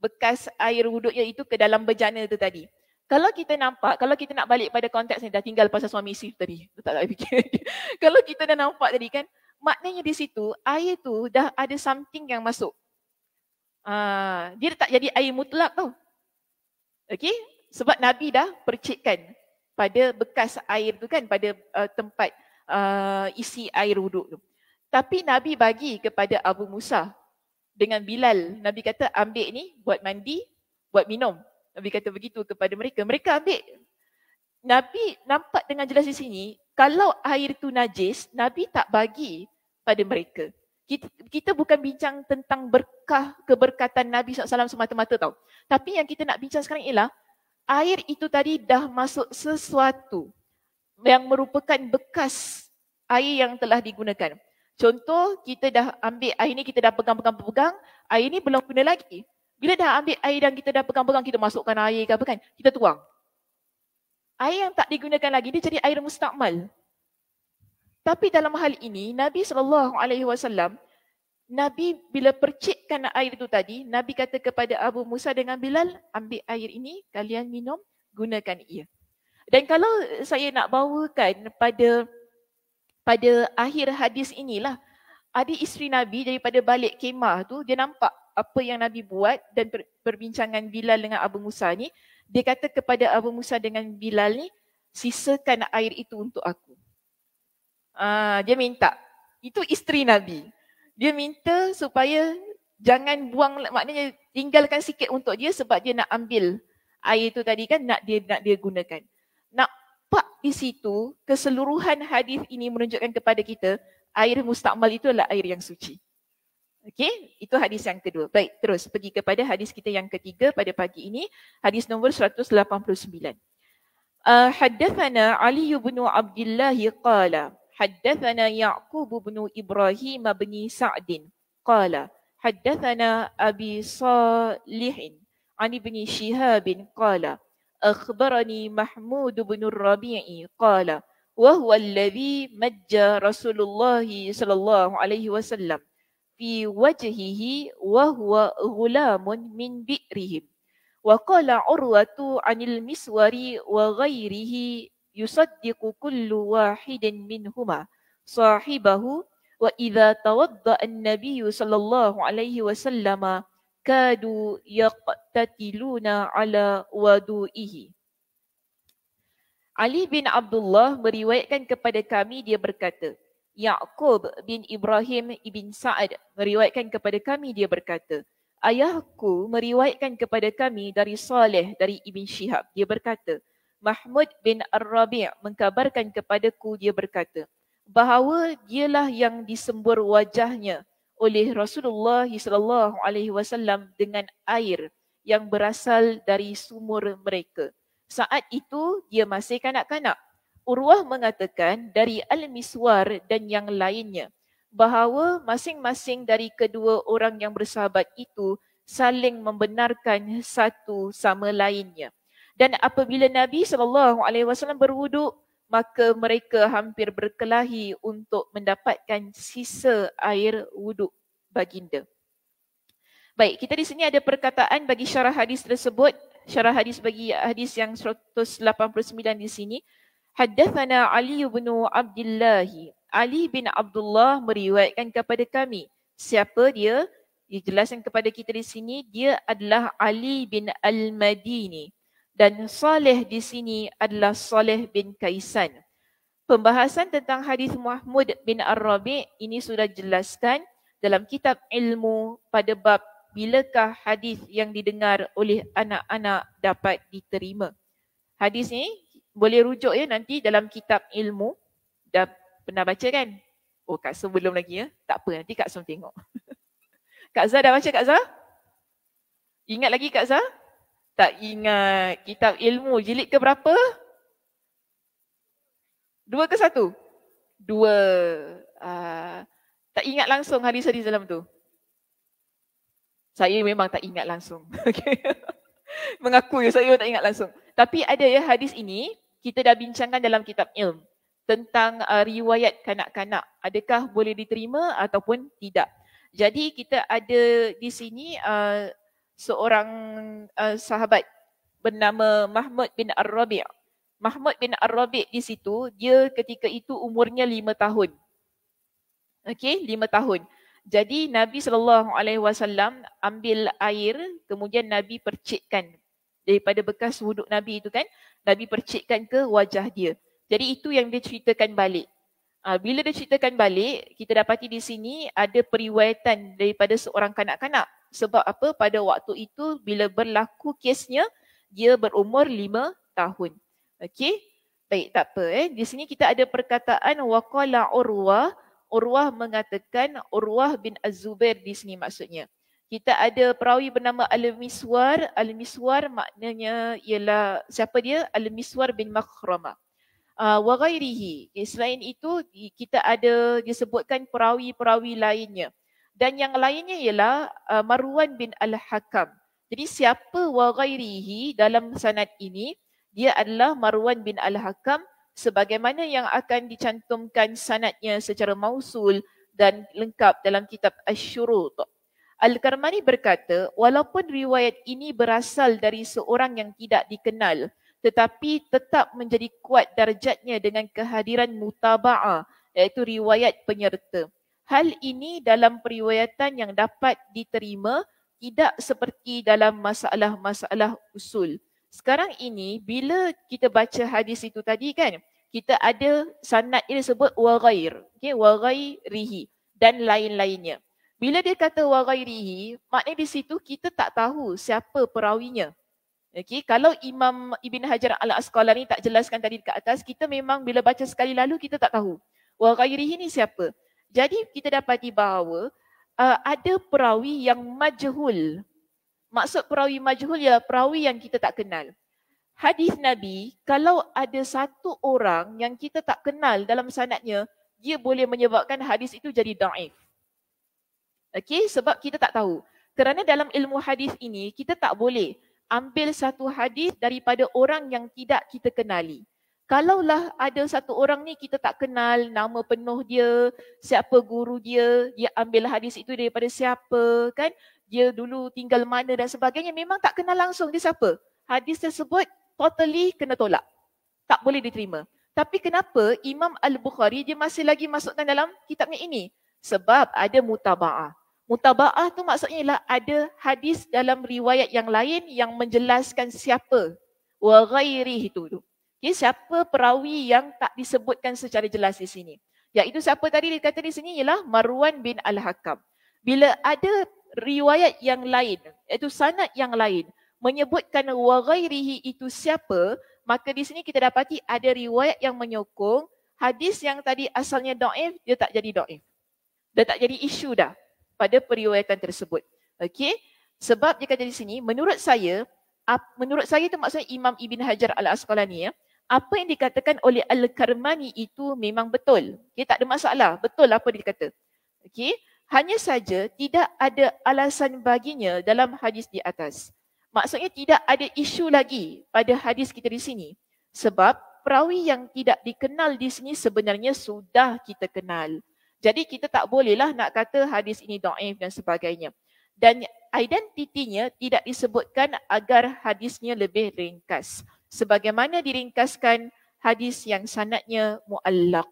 bekas air wuduknya itu ke dalam bejana tu tadi kalau kita nampak, kalau kita nak balik pada konteks ni, dah tinggal pasal suami isteri tadi. Tak nak fikir. kalau kita dah nampak tadi kan, maknanya di situ, air tu dah ada something yang masuk. Uh, dia tak jadi air mutlak tau. Okay? Sebab Nabi dah percikkan pada bekas air tu kan, pada uh, tempat uh, isi air wuduk tu. Tapi Nabi bagi kepada Abu Musa dengan Bilal. Nabi kata, ambil ni buat mandi, buat minum. Nabi kata begitu kepada mereka. Mereka ambil. Nabi nampak dengan jelas di sini, kalau air itu najis, Nabi tak bagi pada mereka. Kita, kita bukan bincang tentang berkah, keberkatan Nabi SAW semata-mata tau. Tapi yang kita nak bincang sekarang ialah, air itu tadi dah masuk sesuatu yang merupakan bekas air yang telah digunakan. Contoh, kita dah ambil air ini kita dah pegang-pegang-pegang, air ini belum guna lagi. Bila dah ambil air dan kita dah pegang-pegang, kita masukkan air ke apa kan, kita tuang. Air yang tak digunakan lagi, dia jadi air mustakmal. Tapi dalam hal ini, Nabi SAW, Nabi bila percikkan air itu tadi, Nabi kata kepada Abu Musa dengan Bilal, ambil air ini, kalian minum, gunakan ia. Dan kalau saya nak bawakan pada pada akhir hadis inilah, ada isteri Nabi daripada balik kemah tu, dia nampak apa yang Nabi buat dan perbincangan Bilal dengan Abu Musa ni, dia kata kepada Abu Musa dengan Bilal ni, sisakan air itu untuk aku. Ah, dia minta. Itu isteri Nabi. Dia minta supaya jangan buang, maknanya tinggalkan sikit untuk dia sebab dia nak ambil air itu tadi kan, nak dia nak dia gunakan. Nak pak di situ, keseluruhan hadis ini menunjukkan kepada kita, air mustakmal itu adalah air yang suci. Okey, itu hadis yang kedua. Baik, terus pergi kepada hadis kita yang ketiga pada pagi ini, hadis nombor 189. Uh, ah, haddathana Ali bin Abdullah qala, haddathana Ya'qub bin Ibrahim bin Sa'din qala, haddathana Abi Salih an ibn Shihab qala, akhbarani Mahmud bin Rabi'i qala, wa huwa alladhi majja Rasulullah sallallahu alaihi wasallam fi wajhihi wa huwa ghulamun min bi'rihim. Wa qala urwatu anil miswari wa ghairihi yusaddiqu kullu wahidin minhuma sahibahu wa idha tawadda an-nabiyyu sallallahu alaihi wasallam kadu yaqtatiluna ala wadu'ihi. Ali bin Abdullah meriwayatkan kepada kami dia berkata, Ya'qub bin Ibrahim ibn Sa'ad meriwayatkan kepada kami dia berkata, Ayahku meriwayatkan kepada kami dari Saleh dari Ibn Shihab. Dia berkata, Mahmud bin Ar-Rabi' mengkabarkan kepadaku dia berkata, bahawa dialah yang disembur wajahnya oleh Rasulullah sallallahu alaihi wasallam dengan air yang berasal dari sumur mereka. Saat itu dia masih kanak-kanak. Urwah mengatakan dari Al-Miswar dan yang lainnya bahawa masing-masing dari kedua orang yang bersahabat itu saling membenarkan satu sama lainnya. Dan apabila Nabi sallallahu alaihi wasallam berwuduk, maka mereka hampir berkelahi untuk mendapatkan sisa air wuduk baginda. Baik, kita di sini ada perkataan bagi syarah hadis tersebut, syarah hadis bagi hadis yang 189 di sini. حدثنا Ali بن Abdullah. Ali bin Abdullah عبد meriwayatkan kepada kami siapa dia dijelaskan kepada kita di sini dia adalah Ali bin Al-Madini dan Saleh di sini adalah Saleh bin Kaisan pembahasan tentang hadis Muhammad bin Ar-Rabi ini sudah jelaskan dalam kitab ilmu pada bab bilakah hadis yang didengar oleh anak-anak dapat diterima hadis ini boleh rujuk ya nanti dalam kitab ilmu dah pernah baca kan? Oh Kak Zul belum lagi ya. Tak apa nanti Kak Zul tengok. Kak Zul dah baca Kak Zul? Ingat lagi Kak Zul? Tak ingat kitab ilmu jilid ke berapa? Dua ke satu? Dua. Uh, tak ingat langsung hari sadi dalam tu. Saya memang tak ingat langsung. Okay. Mengaku ya saya tak ingat langsung. Tapi ada ya hadis ini kita dah bincangkan dalam kitab ilm tentang uh, riwayat kanak-kanak adakah boleh diterima ataupun tidak jadi kita ada di sini uh, seorang uh, sahabat bernama Mahmud bin Ar-Rabi' Mahmud bin Ar-Rabi' di situ dia ketika itu umurnya lima tahun okey lima tahun jadi Nabi sallallahu alaihi wasallam ambil air kemudian Nabi percikkan daripada bekas wuduk Nabi itu kan Nabi percikkan ke wajah dia. Jadi itu yang dia ceritakan balik. Uh, bila dia ceritakan balik, kita dapati di sini ada periwayatan daripada seorang kanak-kanak. Sebab apa? Pada waktu itu bila berlaku kesnya, dia berumur lima tahun. Okey? Baik, tak apa. Eh. Di sini kita ada perkataan waqala urwah. Urwah mengatakan Urwah bin Az-Zubair di sini maksudnya kita ada perawi bernama Al-Miswar. Al-Miswar maknanya ialah siapa dia? Al-Miswar bin Makhrama. Uh, wa ghairihi. selain itu kita ada disebutkan perawi-perawi lainnya. Dan yang lainnya ialah uh, Marwan bin Al-Hakam. Jadi siapa wa ghairihi dalam sanad ini? Dia adalah Marwan bin Al-Hakam sebagaimana yang akan dicantumkan sanadnya secara mausul dan lengkap dalam kitab Asy-Syurut. Al-Karmani berkata, walaupun riwayat ini berasal dari seorang yang tidak dikenal, tetapi tetap menjadi kuat darjatnya dengan kehadiran mutaba'ah, iaitu riwayat penyerta. Hal ini dalam periwayatan yang dapat diterima tidak seperti dalam masalah-masalah usul. Sekarang ini bila kita baca hadis itu tadi kan, kita ada sanad yang sebut waghair, ghair. Okey, dan lain-lainnya. Bila dia kata waghairihi, maknanya di situ kita tak tahu siapa perawinya. Okey, kalau Imam Ibn Hajar Al-Asqalani tak jelaskan tadi dekat atas, kita memang bila baca sekali lalu kita tak tahu waghairihi ni siapa. Jadi kita dapati bahawa uh, ada perawi yang majhul. Maksud perawi majhul ialah perawi yang kita tak kenal. Hadis Nabi, kalau ada satu orang yang kita tak kenal dalam sanatnya, dia boleh menyebabkan hadis itu jadi daif. Okey, sebab kita tak tahu. Kerana dalam ilmu hadis ini kita tak boleh ambil satu hadis daripada orang yang tidak kita kenali. Kalaulah ada satu orang ni kita tak kenal nama penuh dia, siapa guru dia, dia ambil hadis itu daripada siapa, kan? Dia dulu tinggal mana dan sebagainya memang tak kenal langsung dia siapa. Hadis tersebut totally kena tolak. Tak boleh diterima. Tapi kenapa Imam Al-Bukhari dia masih lagi masukkan dalam kitabnya ini? sebab ada mutaba'ah. Mutaba'ah tu maksudnya ialah ada hadis dalam riwayat yang lain yang menjelaskan siapa wa ghairih itu. Okay, siapa perawi yang tak disebutkan secara jelas di sini. Iaitu siapa tadi dikata di sini ialah Marwan bin Al-Hakam. Bila ada riwayat yang lain, iaitu sanad yang lain menyebutkan wa ghairihi itu siapa, maka di sini kita dapati ada riwayat yang menyokong hadis yang tadi asalnya daif dia tak jadi daif dah tak jadi isu dah pada periwayatan tersebut. Okey. Sebab dia kata di sini, menurut saya, menurut saya itu maksudnya Imam Ibn Hajar al-Asqalani ya, apa yang dikatakan oleh Al-Karmani itu memang betul. Okay, tak ada masalah. Betul apa dia kata. Okay. Hanya saja tidak ada alasan baginya dalam hadis di atas. Maksudnya tidak ada isu lagi pada hadis kita di sini. Sebab perawi yang tidak dikenal di sini sebenarnya sudah kita kenal. Jadi kita tak bolehlah nak kata hadis ini daif dan sebagainya. Dan identitinya tidak disebutkan agar hadisnya lebih ringkas. Sebagaimana diringkaskan hadis yang sanatnya mu'allaq.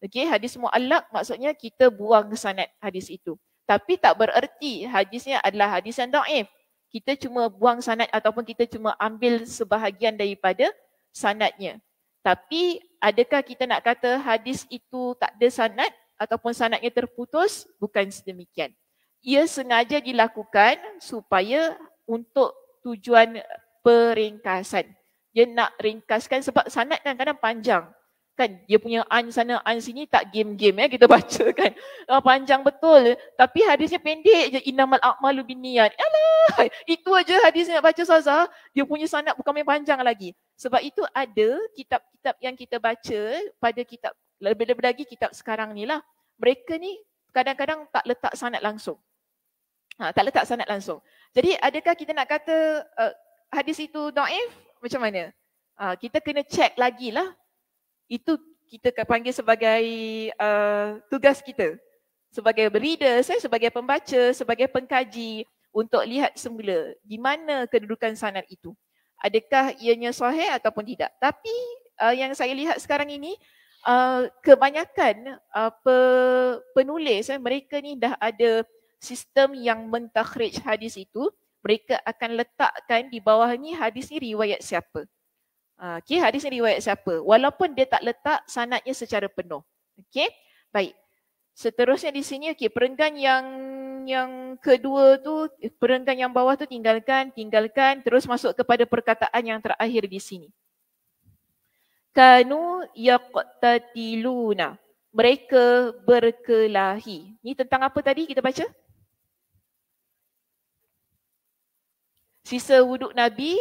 Okey, hadis muallak maksudnya kita buang sanat hadis itu. Tapi tak bererti hadisnya adalah hadis yang daif. Kita cuma buang sanat ataupun kita cuma ambil sebahagian daripada sanatnya. Tapi adakah kita nak kata hadis itu tak ada sanat? ataupun sanatnya terputus bukan sedemikian. Ia sengaja dilakukan supaya untuk tujuan peringkasan. Dia nak ringkaskan sebab sanat kan kadang panjang. Kan dia punya an sana an sini tak game-game ya kita baca kan. Oh, panjang betul tapi hadisnya pendek je innamal a'malu binniat. Alah itu aja hadis nak baca saza dia punya sanat bukan main panjang lagi. Sebab itu ada kitab-kitab yang kita baca pada kitab lebih-lebih lagi kita sekarang ni lah, mereka ni kadang-kadang tak letak sanat langsung. Ha, tak letak sanat langsung. Jadi adakah kita nak kata uh, hadis itu daif? Macam mana? Ha, kita kena cek lagi lah. Itu kita panggil sebagai uh, tugas kita. Sebagai reader, eh, sebagai pembaca, sebagai pengkaji untuk lihat semula di mana kedudukan sanat itu. Adakah ianya sahih ataupun tidak. Tapi uh, yang saya lihat sekarang ini Uh, kebanyakan uh, pe, penulis eh, mereka ni dah ada sistem yang mentakhrij hadis itu mereka akan letakkan di bawah ni hadis ni riwayat siapa uh, okey hadis ni riwayat siapa walaupun dia tak letak sanadnya secara penuh Okay, baik seterusnya di sini okay perenggan yang yang kedua tu eh, perenggan yang bawah tu tinggalkan tinggalkan terus masuk kepada perkataan yang terakhir di sini kanu yaqtatiluna mereka berkelahi ni tentang apa tadi kita baca sisa wuduk nabi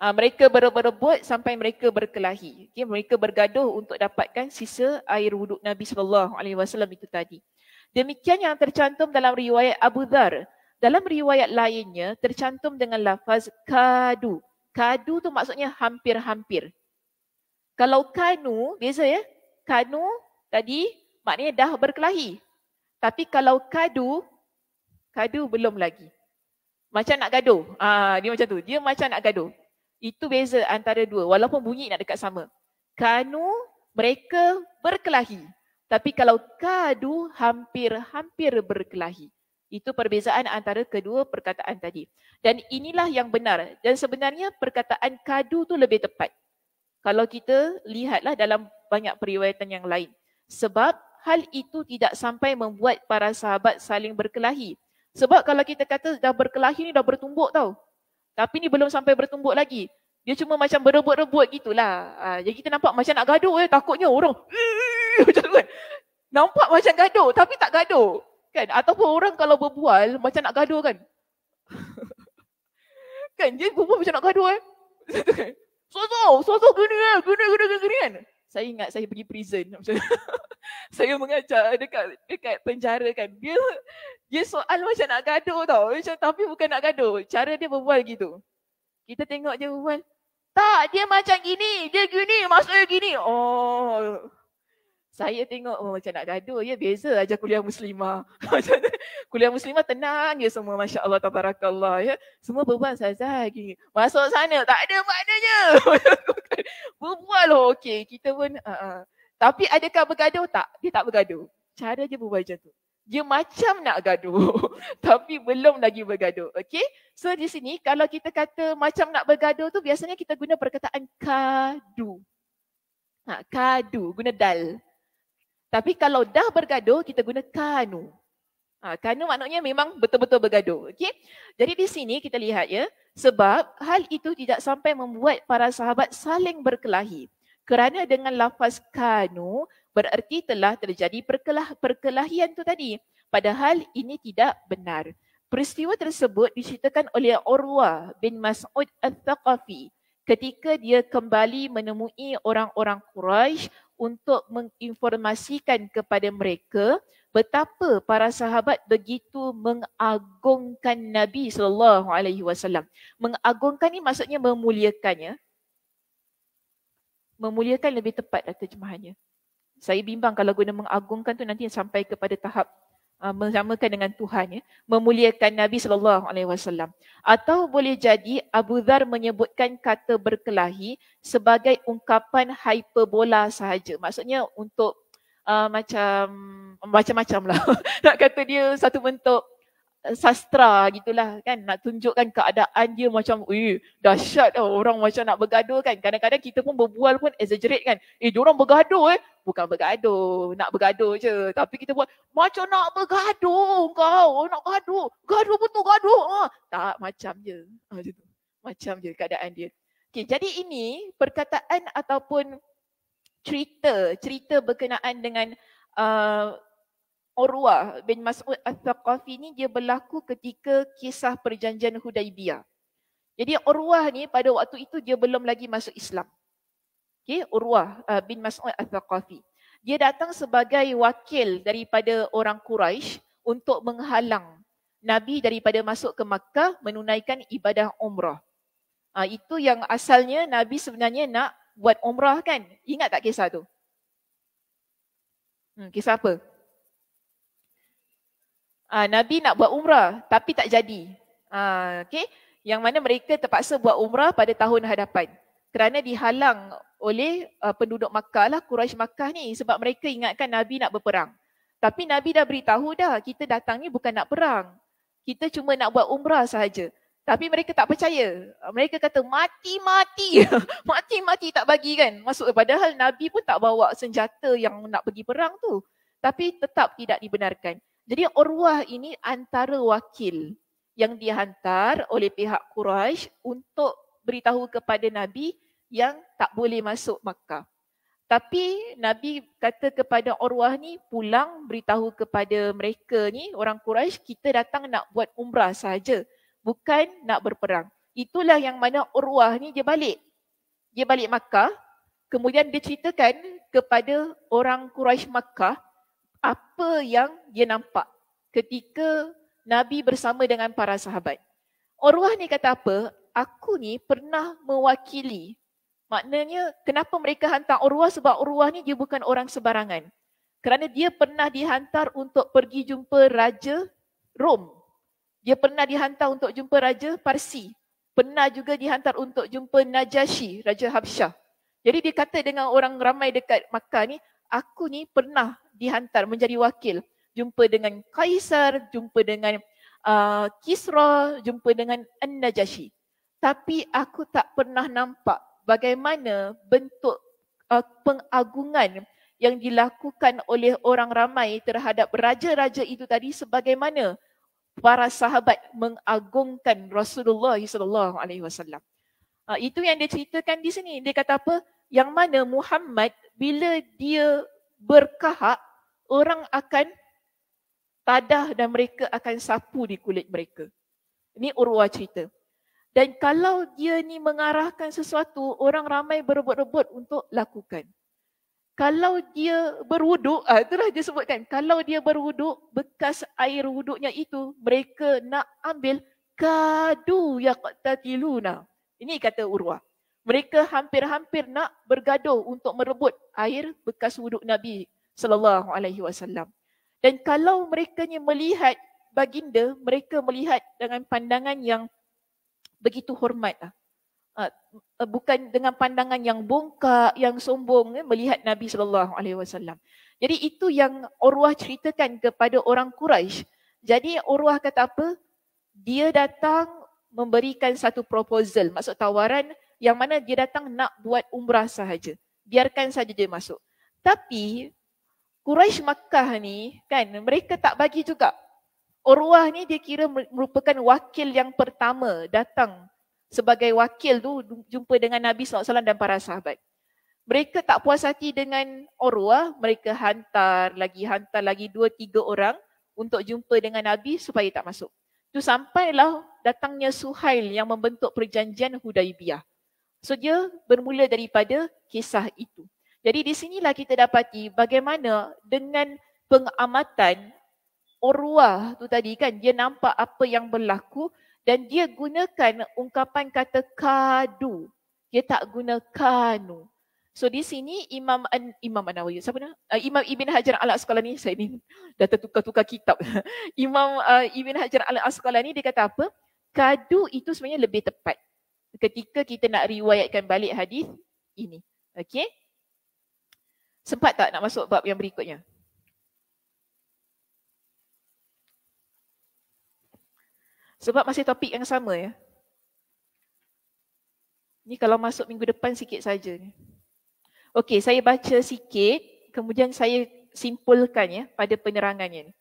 aa, ah, mereka berebut-rebut sampai mereka berkelahi okay, mereka bergaduh untuk dapatkan sisa air wuduk nabi sallallahu alaihi wasallam itu tadi demikian yang tercantum dalam riwayat Abu Dhar dalam riwayat lainnya tercantum dengan lafaz kadu Kadu tu maksudnya hampir-hampir. Kalau kanu, biasa ya. Kanu tadi maknanya dah berkelahi. Tapi kalau kadu, kadu belum lagi. Macam nak gaduh. Ah, dia macam tu. Dia macam nak gaduh. Itu beza antara dua. Walaupun bunyi nak dekat sama. Kanu, mereka berkelahi. Tapi kalau kadu, hampir-hampir berkelahi. Itu perbezaan antara kedua perkataan tadi. Dan inilah yang benar. Dan sebenarnya perkataan kadu tu lebih tepat. Kalau kita lihatlah dalam banyak periwayatan yang lain. Sebab hal itu tidak sampai membuat para sahabat saling berkelahi. Sebab kalau kita kata dah berkelahi ni dah bertumbuk tau. Tapi ni belum sampai bertumbuk lagi. Dia cuma macam berebut-rebut gitulah. Ha, jadi kita nampak macam nak gaduh eh. Takutnya orang kan. Nampak macam gaduh tapi tak gaduh. Kan? Ataupun orang kalau berbual macam nak gaduh kan? kan? Dia berbual macam nak gaduh eh. Sosok, sosok so, so, gini eh, gini, gini, gini, gini kan? Saya ingat saya pergi prison Saya mengajar dekat dekat penjara kan. Dia dia soal macam nak gaduh tau. Macam, tapi bukan nak gaduh. Cara dia berbual gitu. Kita tengok je berbual. Tak, dia macam gini. Dia gini, maksudnya gini. Oh, saya tengok oh, macam nak gaduh ya beza aja kuliah muslimah macam kuliah muslimah tenang ya semua masya-Allah tabarakallah ya semua beban saja, gini masuk sana tak ada maknanya berbual oh, okey kita pun uh-uh. tapi adakah bergaduh tak dia tak bergaduh cara dia berbual macam tu dia macam nak gaduh tapi belum lagi bergaduh okey so di sini kalau kita kata macam nak bergaduh tu biasanya kita guna perkataan kadu ha, kadu guna dal tapi kalau dah bergaduh, kita guna kanu. Ha, kanu maknanya memang betul-betul bergaduh. Okay? Jadi di sini kita lihat ya, sebab hal itu tidak sampai membuat para sahabat saling berkelahi. Kerana dengan lafaz kanu, bererti telah terjadi perkelah, perkelahian itu tadi. Padahal ini tidak benar. Peristiwa tersebut diceritakan oleh Urwa bin Mas'ud al-Thaqafi ketika dia kembali menemui orang-orang Quraisy untuk menginformasikan kepada mereka betapa para sahabat begitu mengagungkan Nabi sallallahu alaihi wasallam. Mengagungkan ni maksudnya memuliakannya. Memuliakan lebih tepat terjemahannya. Saya bimbang kalau guna mengagungkan tu nanti sampai kepada tahap Ah, menyamakan dengan Tuhan ya, memuliakan Nabi sallallahu alaihi wasallam. Atau boleh jadi Abu Dhar menyebutkan kata berkelahi sebagai ungkapan hiperbola sahaja. Maksudnya untuk uh, macam macam-macamlah. Nak kata dia satu bentuk sastra gitulah kan nak tunjukkan keadaan dia macam eh dahsyat tau orang macam nak bergaduh kan kadang-kadang kita pun berbual pun exaggerate kan eh orang bergaduh eh bukan bergaduh nak bergaduh je tapi kita buat macam nak bergaduh kau nak gaduh gaduh betul gaduh ha. tak macam je ha, macam tu macam je keadaan dia okey jadi ini perkataan ataupun cerita cerita berkenaan dengan uh, Urwa bin Mas'ud Al-Thaqafi ni dia berlaku ketika kisah perjanjian Hudaibiyah. Jadi Urwa ni pada waktu itu dia belum lagi masuk Islam. Okay, Urwa uh, bin Mas'ud Al-Thaqafi. Dia datang sebagai wakil daripada orang Quraisy untuk menghalang Nabi daripada masuk ke Makkah menunaikan ibadah umrah. Ha, itu yang asalnya Nabi sebenarnya nak buat umrah kan? Ingat tak kisah tu? Hmm, kisah apa? Uh, Nabi nak buat umrah tapi tak jadi. Uh, ah, okay. Yang mana mereka terpaksa buat umrah pada tahun hadapan. Kerana dihalang oleh uh, penduduk Makkah lah, Quraisy Makkah ni sebab mereka ingatkan Nabi nak berperang. Tapi Nabi dah beritahu dah, kita datang ni bukan nak perang. Kita cuma nak buat umrah sahaja. Tapi mereka tak percaya. Mereka kata mati-mati. mati-mati tak bagi kan. Masuk padahal Nabi pun tak bawa senjata yang nak pergi perang tu. Tapi tetap tidak dibenarkan. Jadi Urwah ini antara wakil yang dihantar oleh pihak Quraisy untuk beritahu kepada Nabi yang tak boleh masuk Makkah. Tapi Nabi kata kepada Urwah ni pulang beritahu kepada mereka ni orang Quraisy kita datang nak buat umrah saja bukan nak berperang. Itulah yang mana Urwah ni dia balik. Dia balik Makkah kemudian dia ceritakan kepada orang Quraisy Makkah apa yang dia nampak ketika Nabi bersama dengan para sahabat. Orwah ni kata apa? Aku ni pernah mewakili. Maknanya kenapa mereka hantar Orwah? Sebab Orwah ni dia bukan orang sebarangan. Kerana dia pernah dihantar untuk pergi jumpa Raja Rom. Dia pernah dihantar untuk jumpa Raja Parsi. Pernah juga dihantar untuk jumpa Najasyi, Raja Habsyah. Jadi dia kata dengan orang ramai dekat Makkah ni, aku ni pernah dihantar menjadi wakil jumpa dengan Kaisar, jumpa dengan uh, Kisra, jumpa dengan An-Najashi. Tapi aku tak pernah nampak bagaimana bentuk uh, pengagungan yang dilakukan oleh orang ramai terhadap raja-raja itu tadi sebagaimana para sahabat mengagungkan Rasulullah SAW. alaihi uh, itu yang dia ceritakan di sini. Dia kata apa? yang mana Muhammad bila dia berkahak orang akan tadah dan mereka akan sapu di kulit mereka. Ini urwah cerita. Dan kalau dia ni mengarahkan sesuatu, orang ramai berebut-rebut untuk lakukan. Kalau dia berwuduk, ah, itulah dia sebutkan. Kalau dia berwuduk, bekas air wuduknya itu, mereka nak ambil kadu yaqtatiluna. Ini kata urwah. Mereka hampir-hampir nak bergaduh untuk merebut air bekas wuduk Nabi sallallahu alaihi wasallam. Dan kalau mereka melihat baginda, mereka melihat dengan pandangan yang begitu hormat. Ah, ah, ah, bukan dengan pandangan yang bongkak, yang sombong eh, melihat Nabi sallallahu alaihi wasallam. Jadi itu yang Urwah ceritakan kepada orang Quraisy. Jadi Urwah kata apa? Dia datang memberikan satu proposal, maksud tawaran yang mana dia datang nak buat umrah sahaja. Biarkan saja dia masuk. Tapi Quraisy Makkah ni kan mereka tak bagi juga. Urwah ni dia kira merupakan wakil yang pertama datang sebagai wakil tu jumpa dengan Nabi SAW dan para sahabat. Mereka tak puas hati dengan Urwah, mereka hantar lagi, hantar lagi dua tiga orang untuk jumpa dengan Nabi supaya tak masuk. Tu sampailah datangnya Suhail yang membentuk perjanjian Hudaibiyah. So dia bermula daripada kisah itu. Jadi di sinilah kita dapati bagaimana dengan pengamatan Urwah tu tadi kan dia nampak apa yang berlaku dan dia gunakan ungkapan kata kadu. Dia tak guna kanu. So di sini Imam An Imam an siapa nama? Uh, Imam Ibn Hajar Al-Asqalani saya ni dah tertukar-tukar kitab. Imam uh, Ibn Hajar Al-Asqalani dia kata apa? Kadu itu sebenarnya lebih tepat ketika kita nak riwayatkan balik hadis ini. Okey. Sempat tak nak masuk bab yang berikutnya? Sebab masih topik yang sama ya. Ni kalau masuk minggu depan sikit saja. Okey, saya baca sikit kemudian saya simpulkan ya pada penerangannya.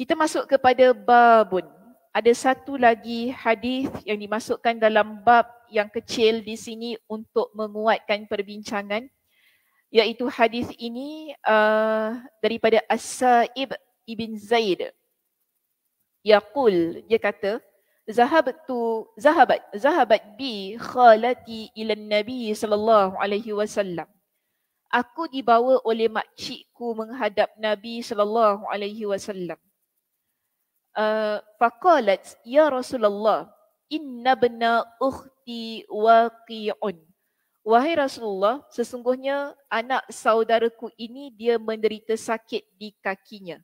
Kita masuk kepada babun ada satu lagi hadis yang dimasukkan dalam bab yang kecil di sini untuk menguatkan perbincangan iaitu hadis ini uh, daripada As-Sa'ib ibn Zaid yaqul dia kata zahabtu zahabat zahabat bi khalati ila nabi sallallahu alaihi wasallam aku dibawa oleh makcikku menghadap nabi sallallahu alaihi wasallam Uh, faqalat ya Rasulullah inna bana ukhti waqi'un. Wahai Rasulullah, sesungguhnya anak saudaraku ini dia menderita sakit di kakinya.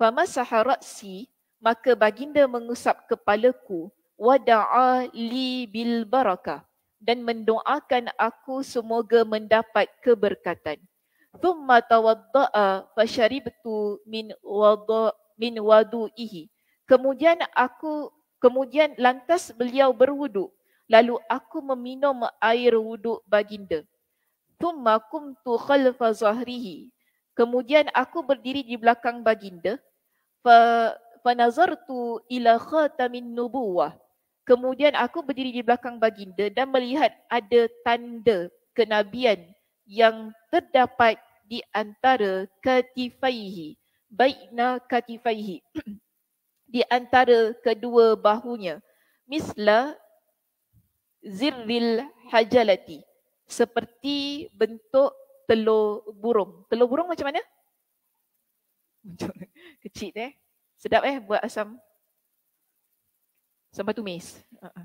Fama saharatsi, maka baginda mengusap kepalaku wada'a li bil barakah dan mendoakan aku semoga mendapat keberkatan. Thumma tawadda'a fasharibtu min wada'a min wadu'ihi. Kemudian aku kemudian lantas beliau berwuduk. Lalu aku meminum air wuduk baginda. Thumma kumtu khalfa zahrihi. Kemudian aku berdiri di belakang baginda. Fa fanazartu ila khatamin nubuwah. Kemudian aku berdiri di belakang baginda dan melihat ada tanda kenabian yang terdapat di antara katifaihi baina katifaihi di antara kedua bahunya misla zirril hajalati seperti bentuk telur burung. Telur burung macam mana? Kecil eh. Sedap eh buat asam sama tumis. Ha, ha.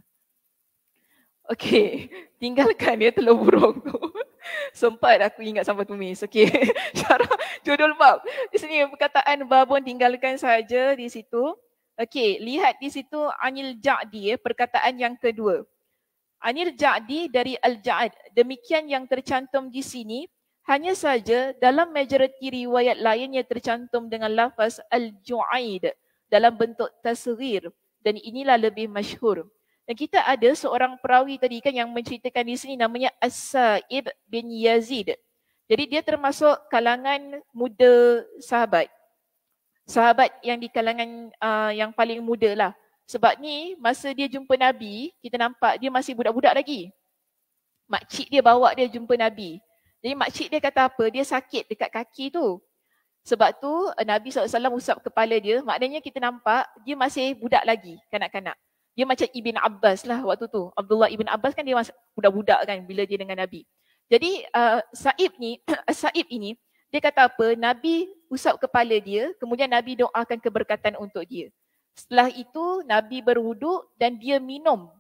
Okey, tinggalkan ya telur burung tu. sempat aku ingat sampai tumis. Okey. Cara judul bab. Di sini perkataan babun tinggalkan saja di situ. Okey, lihat di situ Anil Ja'di eh, perkataan yang kedua. Anil Ja'di dari Al-Ja'ad. Demikian yang tercantum di sini. Hanya saja dalam majoriti riwayat lainnya tercantum dengan lafaz Al-Ju'aid dalam bentuk tasghir dan inilah lebih masyhur. Dan kita ada seorang perawi tadi kan yang menceritakan di sini namanya As-Sa'ib bin Yazid. Jadi dia termasuk kalangan muda sahabat. Sahabat yang di kalangan uh, yang paling muda lah. Sebab ni masa dia jumpa Nabi, kita nampak dia masih budak-budak lagi. Makcik dia bawa dia jumpa Nabi. Jadi makcik dia kata apa? Dia sakit dekat kaki tu. Sebab tu uh, Nabi SAW usap kepala dia. Maknanya kita nampak dia masih budak lagi, kanak-kanak dia macam Ibn Abbas lah waktu tu. Abdullah Ibn Abbas kan dia masa budak-budak kan bila dia dengan Nabi. Jadi uh, Sa'ib ni, Sa'ib ini dia kata apa? Nabi usap kepala dia, kemudian Nabi doakan keberkatan untuk dia. Setelah itu Nabi berwuduk dan dia minum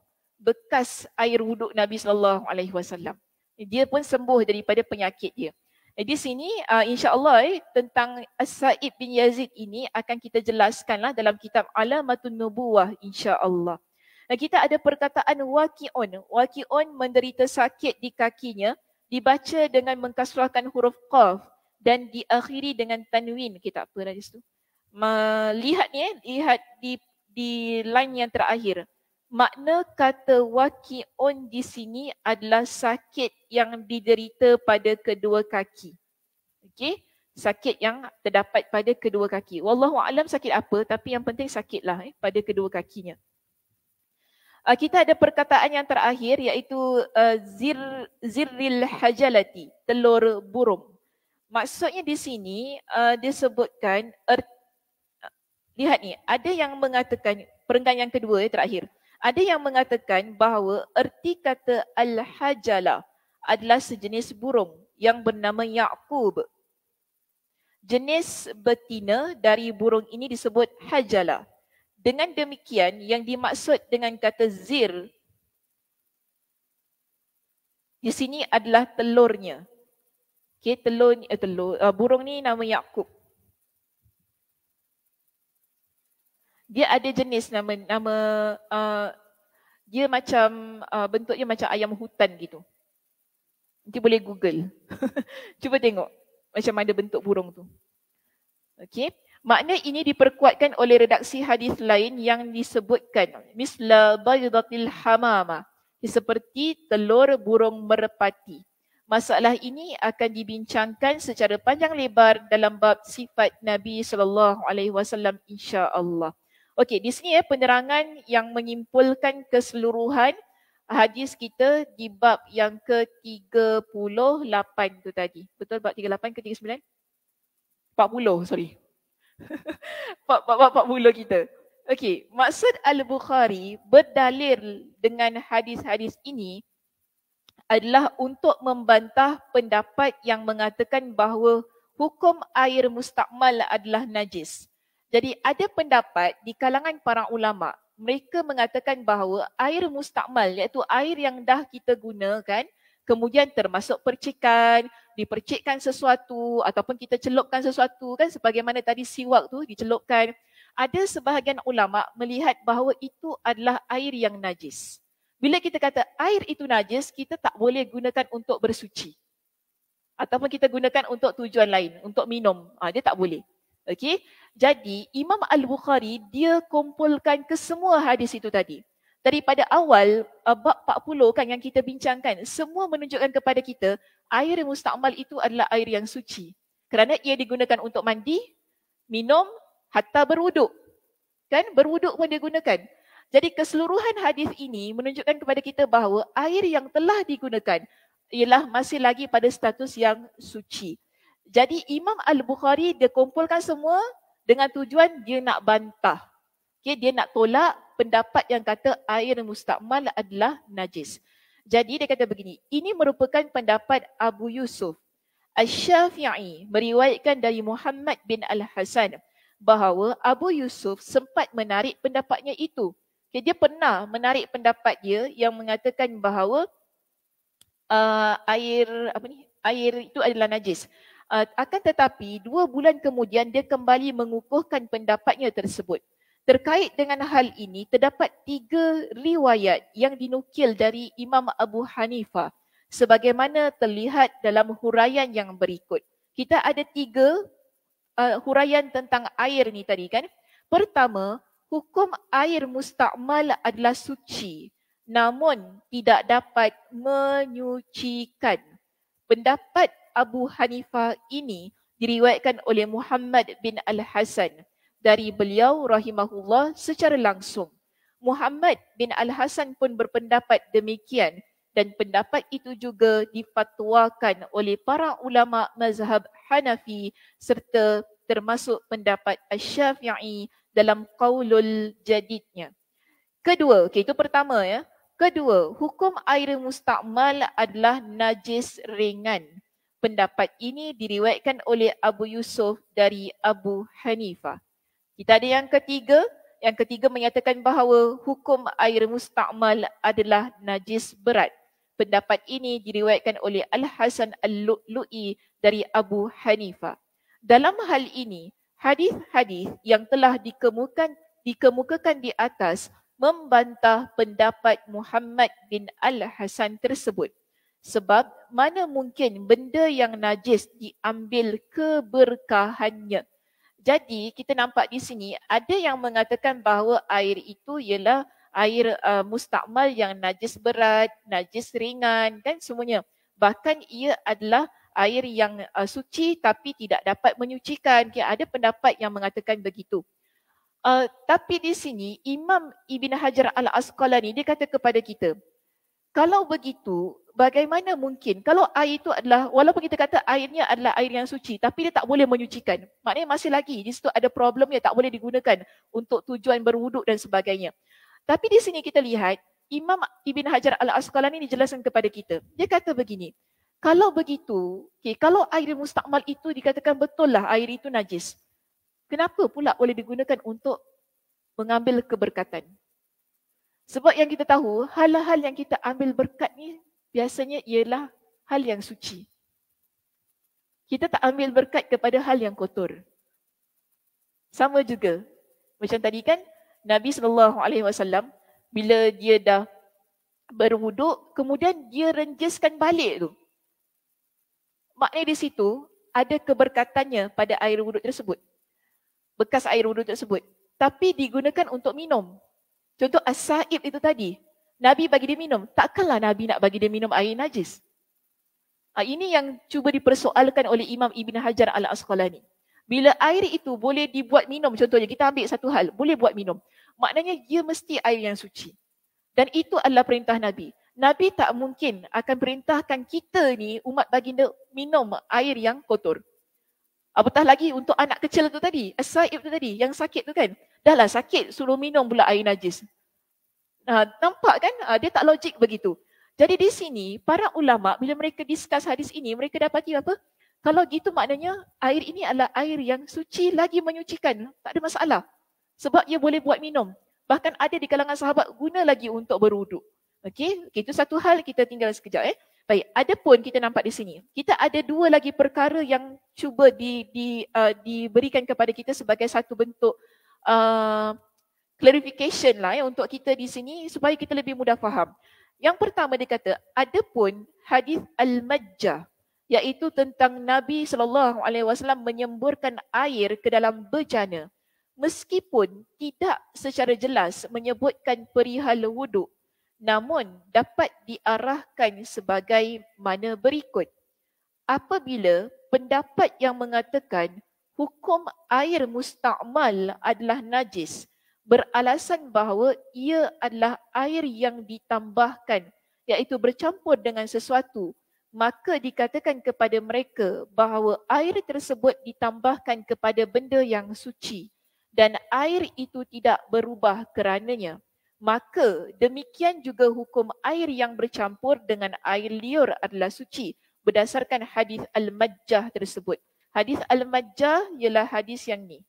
bekas air wuduk Nabi sallallahu alaihi wasallam. Dia pun sembuh daripada penyakit dia. Eh, di sini uh, insyaAllah eh, tentang Sa'id bin Yazid ini akan kita jelaskanlah dalam kitab Alamatun Nubuwah insyaAllah. Nah, kita ada perkataan Waki'un. Waki'un menderita sakit di kakinya dibaca dengan mengkasrahkan huruf Qaf dan diakhiri dengan Tanwin. Kita apa dari situ? Melihat ni eh, lihat di, di line yang terakhir makna kata waki'un di sini adalah sakit yang diderita pada kedua kaki. Okey, sakit yang terdapat pada kedua kaki. Wallahu alam sakit apa tapi yang penting sakitlah eh pada kedua kakinya. Uh, kita ada perkataan yang terakhir iaitu uh, zir zirril hajalati, telur burung. Maksudnya di sini uh, disebutkan er, uh, lihat ni, ada yang mengatakan perenggan yang kedua eh, terakhir. Ada yang mengatakan bahawa erti kata Al-Hajalah adalah sejenis burung yang bernama Ya'qub. Jenis betina dari burung ini disebut Hajalah. Dengan demikian yang dimaksud dengan kata Zir di sini adalah telurnya. Okey, telur, eh, telur uh, burung ni nama Yakub. dia ada jenis nama nama uh, dia macam uh, bentuknya macam ayam hutan gitu. Nanti boleh Google. Cuba tengok macam mana bentuk burung tu. Okey. Makna ini diperkuatkan oleh redaksi hadis lain yang disebutkan misla baydatil hamama seperti telur burung merpati. Masalah ini akan dibincangkan secara panjang lebar dalam bab sifat Nabi sallallahu alaihi wasallam insya-Allah. Okey, di sini ya eh, penerangan yang menyimpulkan keseluruhan hadis kita di bab yang ke-38 tu tadi. Betul bab 38 ke 39? 40, sorry. pak pak pak pak 40 kita. Okey, maksud Al-Bukhari berdalil dengan hadis-hadis ini adalah untuk membantah pendapat yang mengatakan bahawa hukum air mustakmal adalah najis. Jadi ada pendapat di kalangan para ulama, mereka mengatakan bahawa air mustakmal iaitu air yang dah kita gunakan kemudian termasuk percikan, dipercikkan sesuatu ataupun kita celupkan sesuatu kan sebagaimana tadi siwak tu dicelupkan. Ada sebahagian ulama melihat bahawa itu adalah air yang najis. Bila kita kata air itu najis, kita tak boleh gunakan untuk bersuci. Ataupun kita gunakan untuk tujuan lain, untuk minum. Ha, dia tak boleh. Okey. Jadi Imam Al-Bukhari dia kumpulkan kesemua hadis itu tadi. Daripada awal uh, bab 40 kan yang kita bincangkan semua menunjukkan kepada kita air Musta'mal itu adalah air yang suci. Kerana ia digunakan untuk mandi, minum, hatta berwuduk. Kan berwuduk pun digunakan. Jadi keseluruhan hadis ini menunjukkan kepada kita bahawa air yang telah digunakan ialah masih lagi pada status yang suci. Jadi Imam Al-Bukhari dia kumpulkan semua dengan tujuan dia nak bantah. Okay, dia nak tolak pendapat yang kata air mustakmal adalah najis. Jadi dia kata begini, ini merupakan pendapat Abu Yusuf Al-Syafi'i meriwayatkan dari Muhammad bin Al-Hasan bahawa Abu Yusuf sempat menarik pendapatnya itu. Okay, dia pernah menarik pendapat dia yang mengatakan bahawa uh, air apa ni air itu adalah najis. Uh, akan tetapi dua bulan kemudian dia kembali mengukuhkan pendapatnya tersebut. Terkait dengan hal ini terdapat tiga riwayat yang dinukil dari Imam Abu Hanifa sebagaimana terlihat dalam huraian yang berikut. Kita ada tiga uh, huraian tentang air ni tadi kan. Pertama, hukum air mustakmal adalah suci namun tidak dapat menyucikan. Pendapat Abu Hanifah ini diriwayatkan oleh Muhammad bin Al-Hasan dari beliau rahimahullah secara langsung. Muhammad bin Al-Hasan pun berpendapat demikian dan pendapat itu juga dipatuakan oleh para ulama mazhab Hanafi serta termasuk pendapat Asy-Syafi'i dalam qaulul jadidnya. Kedua, okay, itu pertama ya. Kedua, hukum air mustakmal adalah najis ringan pendapat ini diriwayatkan oleh Abu Yusuf dari Abu Hanifa. Kita ada yang ketiga, yang ketiga menyatakan bahawa hukum air musta'mal adalah najis berat. Pendapat ini diriwayatkan oleh Al-Hasan Al-Lu'i dari Abu Hanifa. Dalam hal ini, hadis-hadis yang telah dikemukakan dikemukakan di atas membantah pendapat Muhammad bin Al-Hasan tersebut. Sebab mana mungkin benda yang najis diambil keberkahannya. Jadi kita nampak di sini ada yang mengatakan bahawa air itu ialah air uh, mustakmal yang najis berat, najis ringan dan semuanya. Bahkan ia adalah air yang uh, suci tapi tidak dapat menyucikan. Okay, ada pendapat yang mengatakan begitu. Uh, tapi di sini Imam Ibn Hajar Al-Asqalani dia kata kepada kita, kalau begitu bagaimana mungkin kalau air itu adalah walaupun kita kata airnya adalah air yang suci tapi dia tak boleh menyucikan maknanya masih lagi di situ ada problem yang tak boleh digunakan untuk tujuan berwuduk dan sebagainya tapi di sini kita lihat Imam Ibn Hajar Al-Asqalani ini jelaskan kepada kita dia kata begini kalau begitu okay, kalau air mustakmal itu dikatakan betul lah air itu najis kenapa pula boleh digunakan untuk mengambil keberkatan sebab yang kita tahu, hal-hal yang kita ambil berkat ni biasanya ialah hal yang suci. Kita tak ambil berkat kepada hal yang kotor. Sama juga. Macam tadi kan, Nabi sallallahu alaihi wasallam bila dia dah berwuduk, kemudian dia renjiskan balik tu. Maknanya di situ ada keberkatannya pada air wuduk tersebut. Bekas air wuduk tersebut. Tapi digunakan untuk minum. Contoh asaib itu tadi. Nabi bagi dia minum. Takkanlah Nabi nak bagi dia minum air najis. Ah, ini yang cuba dipersoalkan oleh Imam Ibn Hajar al-Asqalani. Bila air itu boleh dibuat minum, contohnya kita ambil satu hal, boleh buat minum. Maknanya dia mesti air yang suci. Dan itu adalah perintah Nabi. Nabi tak mungkin akan perintahkan kita ni, umat baginda, minum air yang kotor. Apatah lagi untuk anak kecil tu tadi, asaib tu tadi, yang sakit tu kan. Dah lah sakit suruh minum pula air najis. Ha, nampak kan ha, dia tak logik begitu. Jadi di sini para ulama bila mereka discuss hadis ini mereka dapati apa? Kalau gitu maknanya air ini adalah air yang suci lagi menyucikan. Tak ada masalah. Sebab ia boleh buat minum. Bahkan ada di kalangan sahabat guna lagi untuk beruduk. Okey, itu satu hal kita tinggal sekejap eh. Baik, ada pun kita nampak di sini. Kita ada dua lagi perkara yang cuba di, di, uh, diberikan kepada kita sebagai satu bentuk Uh, clarification lah ya untuk kita di sini supaya kita lebih mudah faham. Yang pertama dia kata, adapun hadis al-majjah iaitu tentang Nabi sallallahu alaihi wasallam menyemburkan air ke dalam bejana meskipun tidak secara jelas menyebutkan perihal wuduk namun dapat diarahkan sebagai mana berikut apabila pendapat yang mengatakan hukum air musta'mal adalah najis beralasan bahawa ia adalah air yang ditambahkan iaitu bercampur dengan sesuatu maka dikatakan kepada mereka bahawa air tersebut ditambahkan kepada benda yang suci dan air itu tidak berubah kerananya maka demikian juga hukum air yang bercampur dengan air liur adalah suci berdasarkan hadis al-majjah tersebut Hadis Al-Majjah ialah hadis yang ni.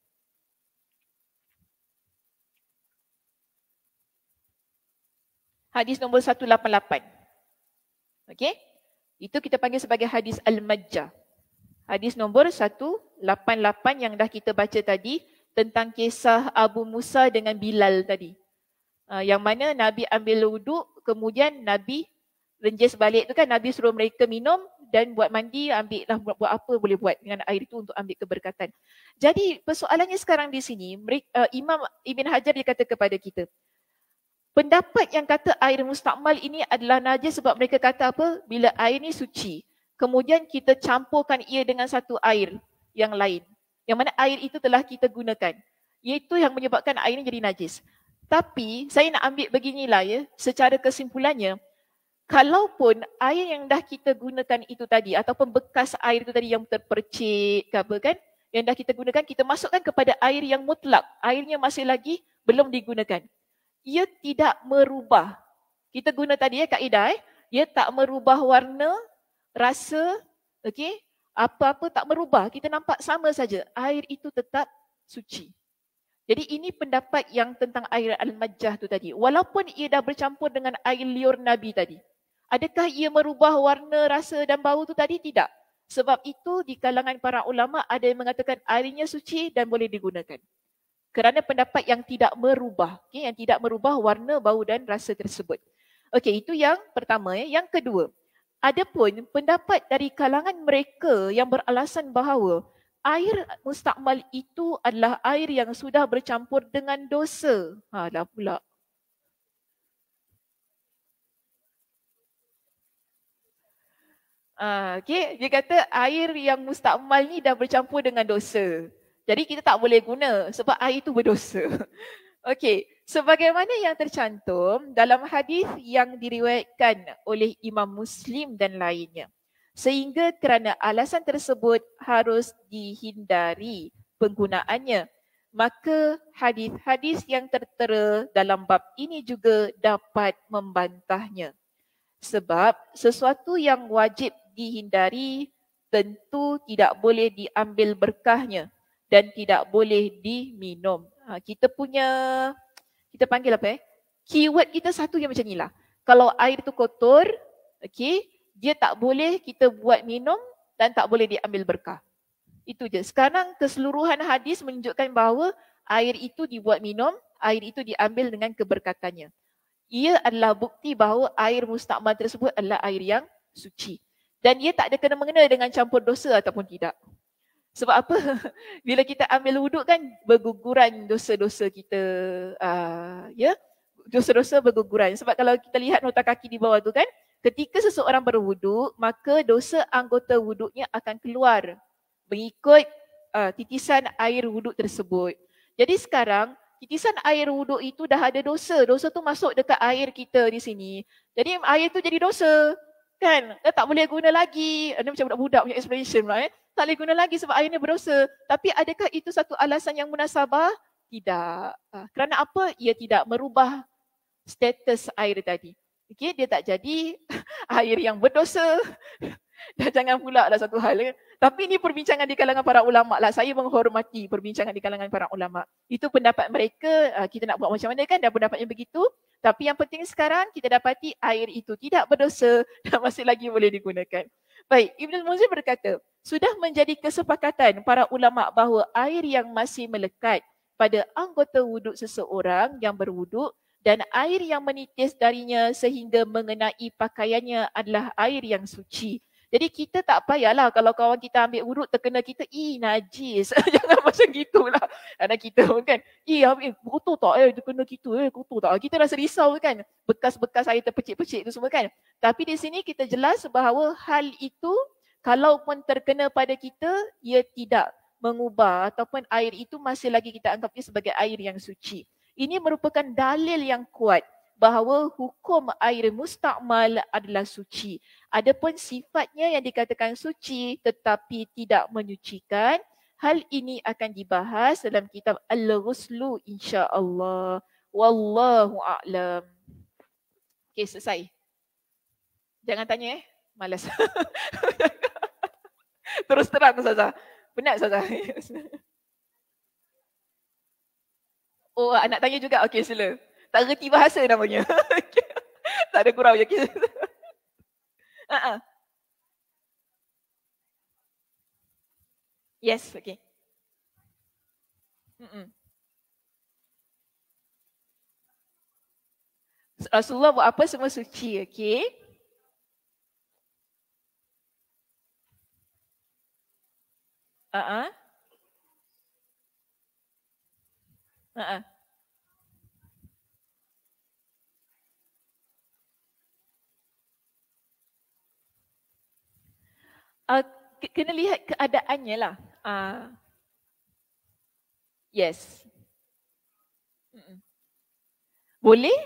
Hadis nombor 188. Okey. Itu kita panggil sebagai hadis Al-Majjah. Hadis nombor 188 yang dah kita baca tadi tentang kisah Abu Musa dengan Bilal tadi. Ah, yang mana Nabi ambil wuduk kemudian Nabi renjis balik tu kan Nabi suruh mereka minum dan buat mandi lah buat, buat apa boleh buat dengan air itu untuk ambil keberkatan. Jadi persoalannya sekarang di sini eh, Imam Ibn Hajar dia kata kepada kita pendapat yang kata air mustakmal ini adalah najis sebab mereka kata apa bila air ini suci kemudian kita campurkan ia dengan satu air yang lain yang mana air itu telah kita gunakan iaitu yang menyebabkan air ini jadi najis. Tapi saya nak ambil beginilah ya secara kesimpulannya kalaupun air yang dah kita gunakan itu tadi ataupun bekas air itu tadi yang terpercik ke apa kan yang dah kita gunakan kita masukkan kepada air yang mutlak airnya masih lagi belum digunakan ia tidak merubah kita guna tadi ya kaedah eh ia tak merubah warna rasa okey apa-apa tak merubah kita nampak sama saja air itu tetap suci jadi ini pendapat yang tentang air al-majjah tu tadi. Walaupun ia dah bercampur dengan air liur Nabi tadi. Adakah ia merubah warna, rasa dan bau tu tadi? Tidak. Sebab itu di kalangan para ulama ada yang mengatakan airnya suci dan boleh digunakan. Kerana pendapat yang tidak merubah, okay, yang tidak merubah warna, bau dan rasa tersebut. Okey, itu yang pertama. Ya. Yang kedua, ada pun pendapat dari kalangan mereka yang beralasan bahawa air mustakmal itu adalah air yang sudah bercampur dengan dosa. Ha, dah pula. Ah, okay. Dia kata air yang mustakmal ni dah bercampur dengan dosa. Jadi kita tak boleh guna sebab air itu berdosa. Okey, sebagaimana yang tercantum dalam hadis yang diriwayatkan oleh Imam Muslim dan lainnya. Sehingga kerana alasan tersebut harus dihindari penggunaannya. Maka hadis-hadis yang tertera dalam bab ini juga dapat membantahnya. Sebab sesuatu yang wajib dihindari tentu tidak boleh diambil berkahnya dan tidak boleh diminum. Ha, kita punya kita panggil apa eh? Keyword kita satu yang macam inilah. Kalau air itu kotor, okay, dia tak boleh kita buat minum dan tak boleh diambil berkah. Itu je. Sekarang keseluruhan hadis menunjukkan bahawa air itu dibuat minum, air itu diambil dengan keberkatannya. Ia adalah bukti bahawa air mustakmal tersebut adalah air yang suci dan ia tak ada kena-mengena dengan campur dosa ataupun tidak. Sebab apa? Bila kita ambil wuduk kan berguguran dosa-dosa kita uh, ya, dosa-dosa berguguran. Sebab kalau kita lihat nota kaki di bawah tu kan, ketika seseorang berwuduk, maka dosa anggota wuduknya akan keluar mengikut uh, titisan air wuduk tersebut. Jadi sekarang titisan air wuduk itu dah ada dosa. Dosa tu masuk dekat air kita di sini. Jadi air tu jadi dosa kan dah tak boleh guna lagi ni eh, macam budak-budak punya explanation lah eh tak boleh guna lagi sebab air airnya berdosa tapi adakah itu satu alasan yang munasabah tidak ah, kerana apa ia tidak merubah status air tadi okey dia tak jadi air yang berdosa Dan jangan pula ada lah satu hal. Eh. Tapi ini perbincangan di kalangan para ulama lah. Saya menghormati perbincangan di kalangan para ulama. Itu pendapat mereka. Ah, kita nak buat macam mana kan? Dan pendapatnya begitu. Tapi yang penting sekarang kita dapati air itu tidak berdosa dan masih lagi boleh digunakan. Baik, Ibn Muzir berkata, sudah menjadi kesepakatan para ulama bahawa air yang masih melekat pada anggota wuduk seseorang yang berwuduk dan air yang menitis darinya sehingga mengenai pakaiannya adalah air yang suci. Jadi kita tak payahlah kalau kawan kita ambil urut terkena kita, i najis. Jangan macam gitulah. Anak kita pun kan, ih ambil eh, kotor tak eh terkena kita eh kotor tak. Kita rasa risau kan bekas-bekas air terpecik-pecik tu semua kan. Tapi di sini kita jelas bahawa hal itu kalau pun terkena pada kita, ia tidak mengubah ataupun air itu masih lagi kita anggapnya sebagai air yang suci. Ini merupakan dalil yang kuat bahawa hukum air mustakmal adalah suci. Adapun sifatnya yang dikatakan suci tetapi tidak menyucikan, hal ini akan dibahas dalam kitab Al-Ghuslu insya-Allah. Wallahu a'lam. Okey, selesai. Jangan tanya eh. Malas. Terus terang saja. Penat saja. Oh, anak tanya juga. Okey, sila tak reti bahasa namanya. tak ada kurang je. Kita... uh-uh. Ah, ah. Yes, okay. Mm-mm. Rasulullah buat apa semua suci, okay. Uh-uh. Uh-uh. uh, kena lihat keadaannya lah. Uh, yes. Boleh?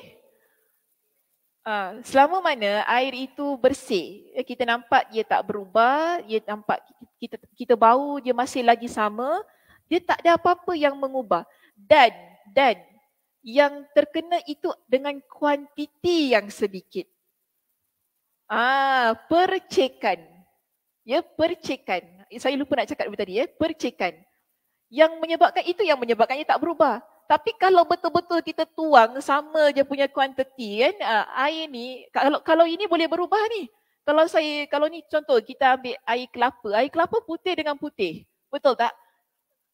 Uh, selama mana air itu bersih, eh, kita nampak dia tak berubah, dia nampak kita, kita bau dia masih lagi sama, dia tak ada apa-apa yang mengubah. Dan, dan yang terkena itu dengan kuantiti yang sedikit. Ah, percikan ya percikan saya lupa nak cakap tadi ya percikan yang menyebabkan itu yang menyebabkannya tak berubah tapi kalau betul-betul kita tuang sama je punya kuantiti kan ah, air ni kalau kalau ini boleh berubah ni kalau saya kalau ni contoh kita ambil air kelapa air kelapa putih dengan putih betul tak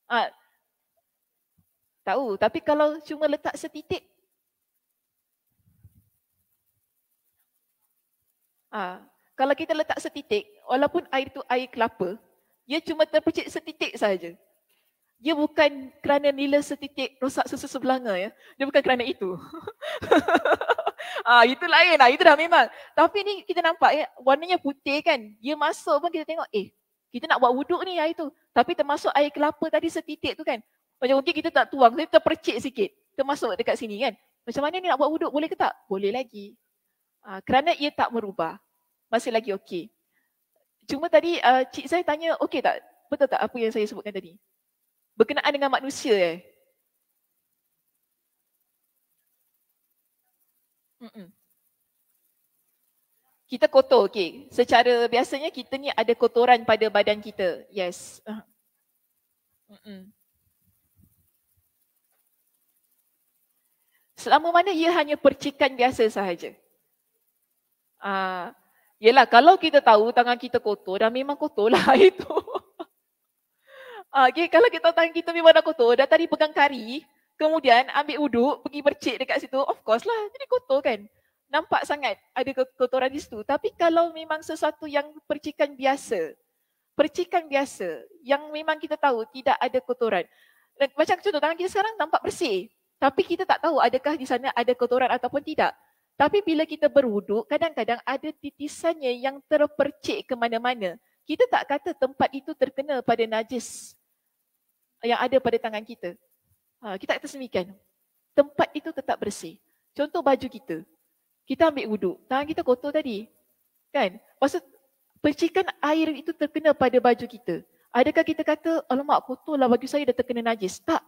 ha. tahu tapi kalau cuma letak setitik ha. kalau kita letak setitik walaupun air itu air kelapa, ia cuma terpercik setitik saja. Ia bukan kerana nila setitik rosak susu sebelanga ya. Dia bukan kerana itu. ah, itu lain lah. Itu dah memang. Tapi ni kita nampak ya, warnanya putih kan. Ia masuk pun kita tengok, eh kita nak buat wuduk ni air tu. Tapi termasuk air kelapa tadi setitik tu kan. Macam mungkin kita tak tuang, kita percik sikit. Termasuk dekat sini kan. Macam mana ni nak buat wuduk boleh ke tak? Boleh lagi. Ah, kerana ia tak merubah. Masih lagi okey. Cuma tadi uh, Cik saya tanya, okey tak? Betul tak apa yang saya sebutkan tadi? Berkenaan dengan manusia eh? Mm-mm. Kita kotor, okey. Secara biasanya kita ni ada kotoran pada badan kita. Yes. Uh-huh. Mm-mm. Selama mana ia hanya percikan biasa sahaja. Uh, Yelah, kalau kita tahu tangan kita kotor, dah memang kotor lah itu. Ah, okay, kalau kita tahu tangan kita memang dah kotor, dah tadi pegang kari, kemudian ambil uduk, pergi bercik dekat situ, of course lah, jadi kotor kan. Nampak sangat ada kotoran di situ. Tapi kalau memang sesuatu yang percikan biasa, percikan biasa, yang memang kita tahu tidak ada kotoran. Macam contoh, tangan kita sekarang nampak bersih. Tapi kita tak tahu adakah di sana ada kotoran ataupun tidak. Tapi bila kita berwuduk, kadang-kadang ada titisannya yang terpercik ke mana-mana. Kita tak kata tempat itu terkena pada najis yang ada pada tangan kita. Ha, kita kata semikian. Tempat itu tetap bersih. Contoh baju kita. Kita ambil wuduk. Tangan kita kotor tadi. Kan? Maksud percikan air itu terkena pada baju kita. Adakah kita kata, alamak kotorlah baju saya dah terkena najis. Tak.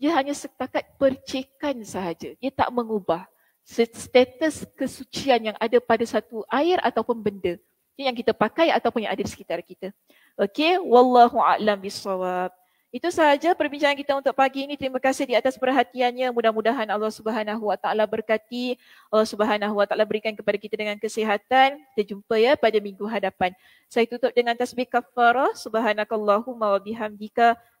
Dia hanya setakat percikan sahaja. Dia tak mengubah status kesucian yang ada pada satu air ataupun benda yang kita pakai ataupun yang ada di sekitar kita. Okey, wallahu a'lam bissawab. Itu sahaja perbincangan kita untuk pagi ini. Terima kasih di atas perhatiannya. Mudah-mudahan Allah Subhanahu Wa Taala berkati. Allah Subhanahu Wa Taala berikan kepada kita dengan kesihatan. Kita jumpa ya pada minggu hadapan. Saya tutup dengan tasbih kafarah. Subhanakallahumma wa bihamdika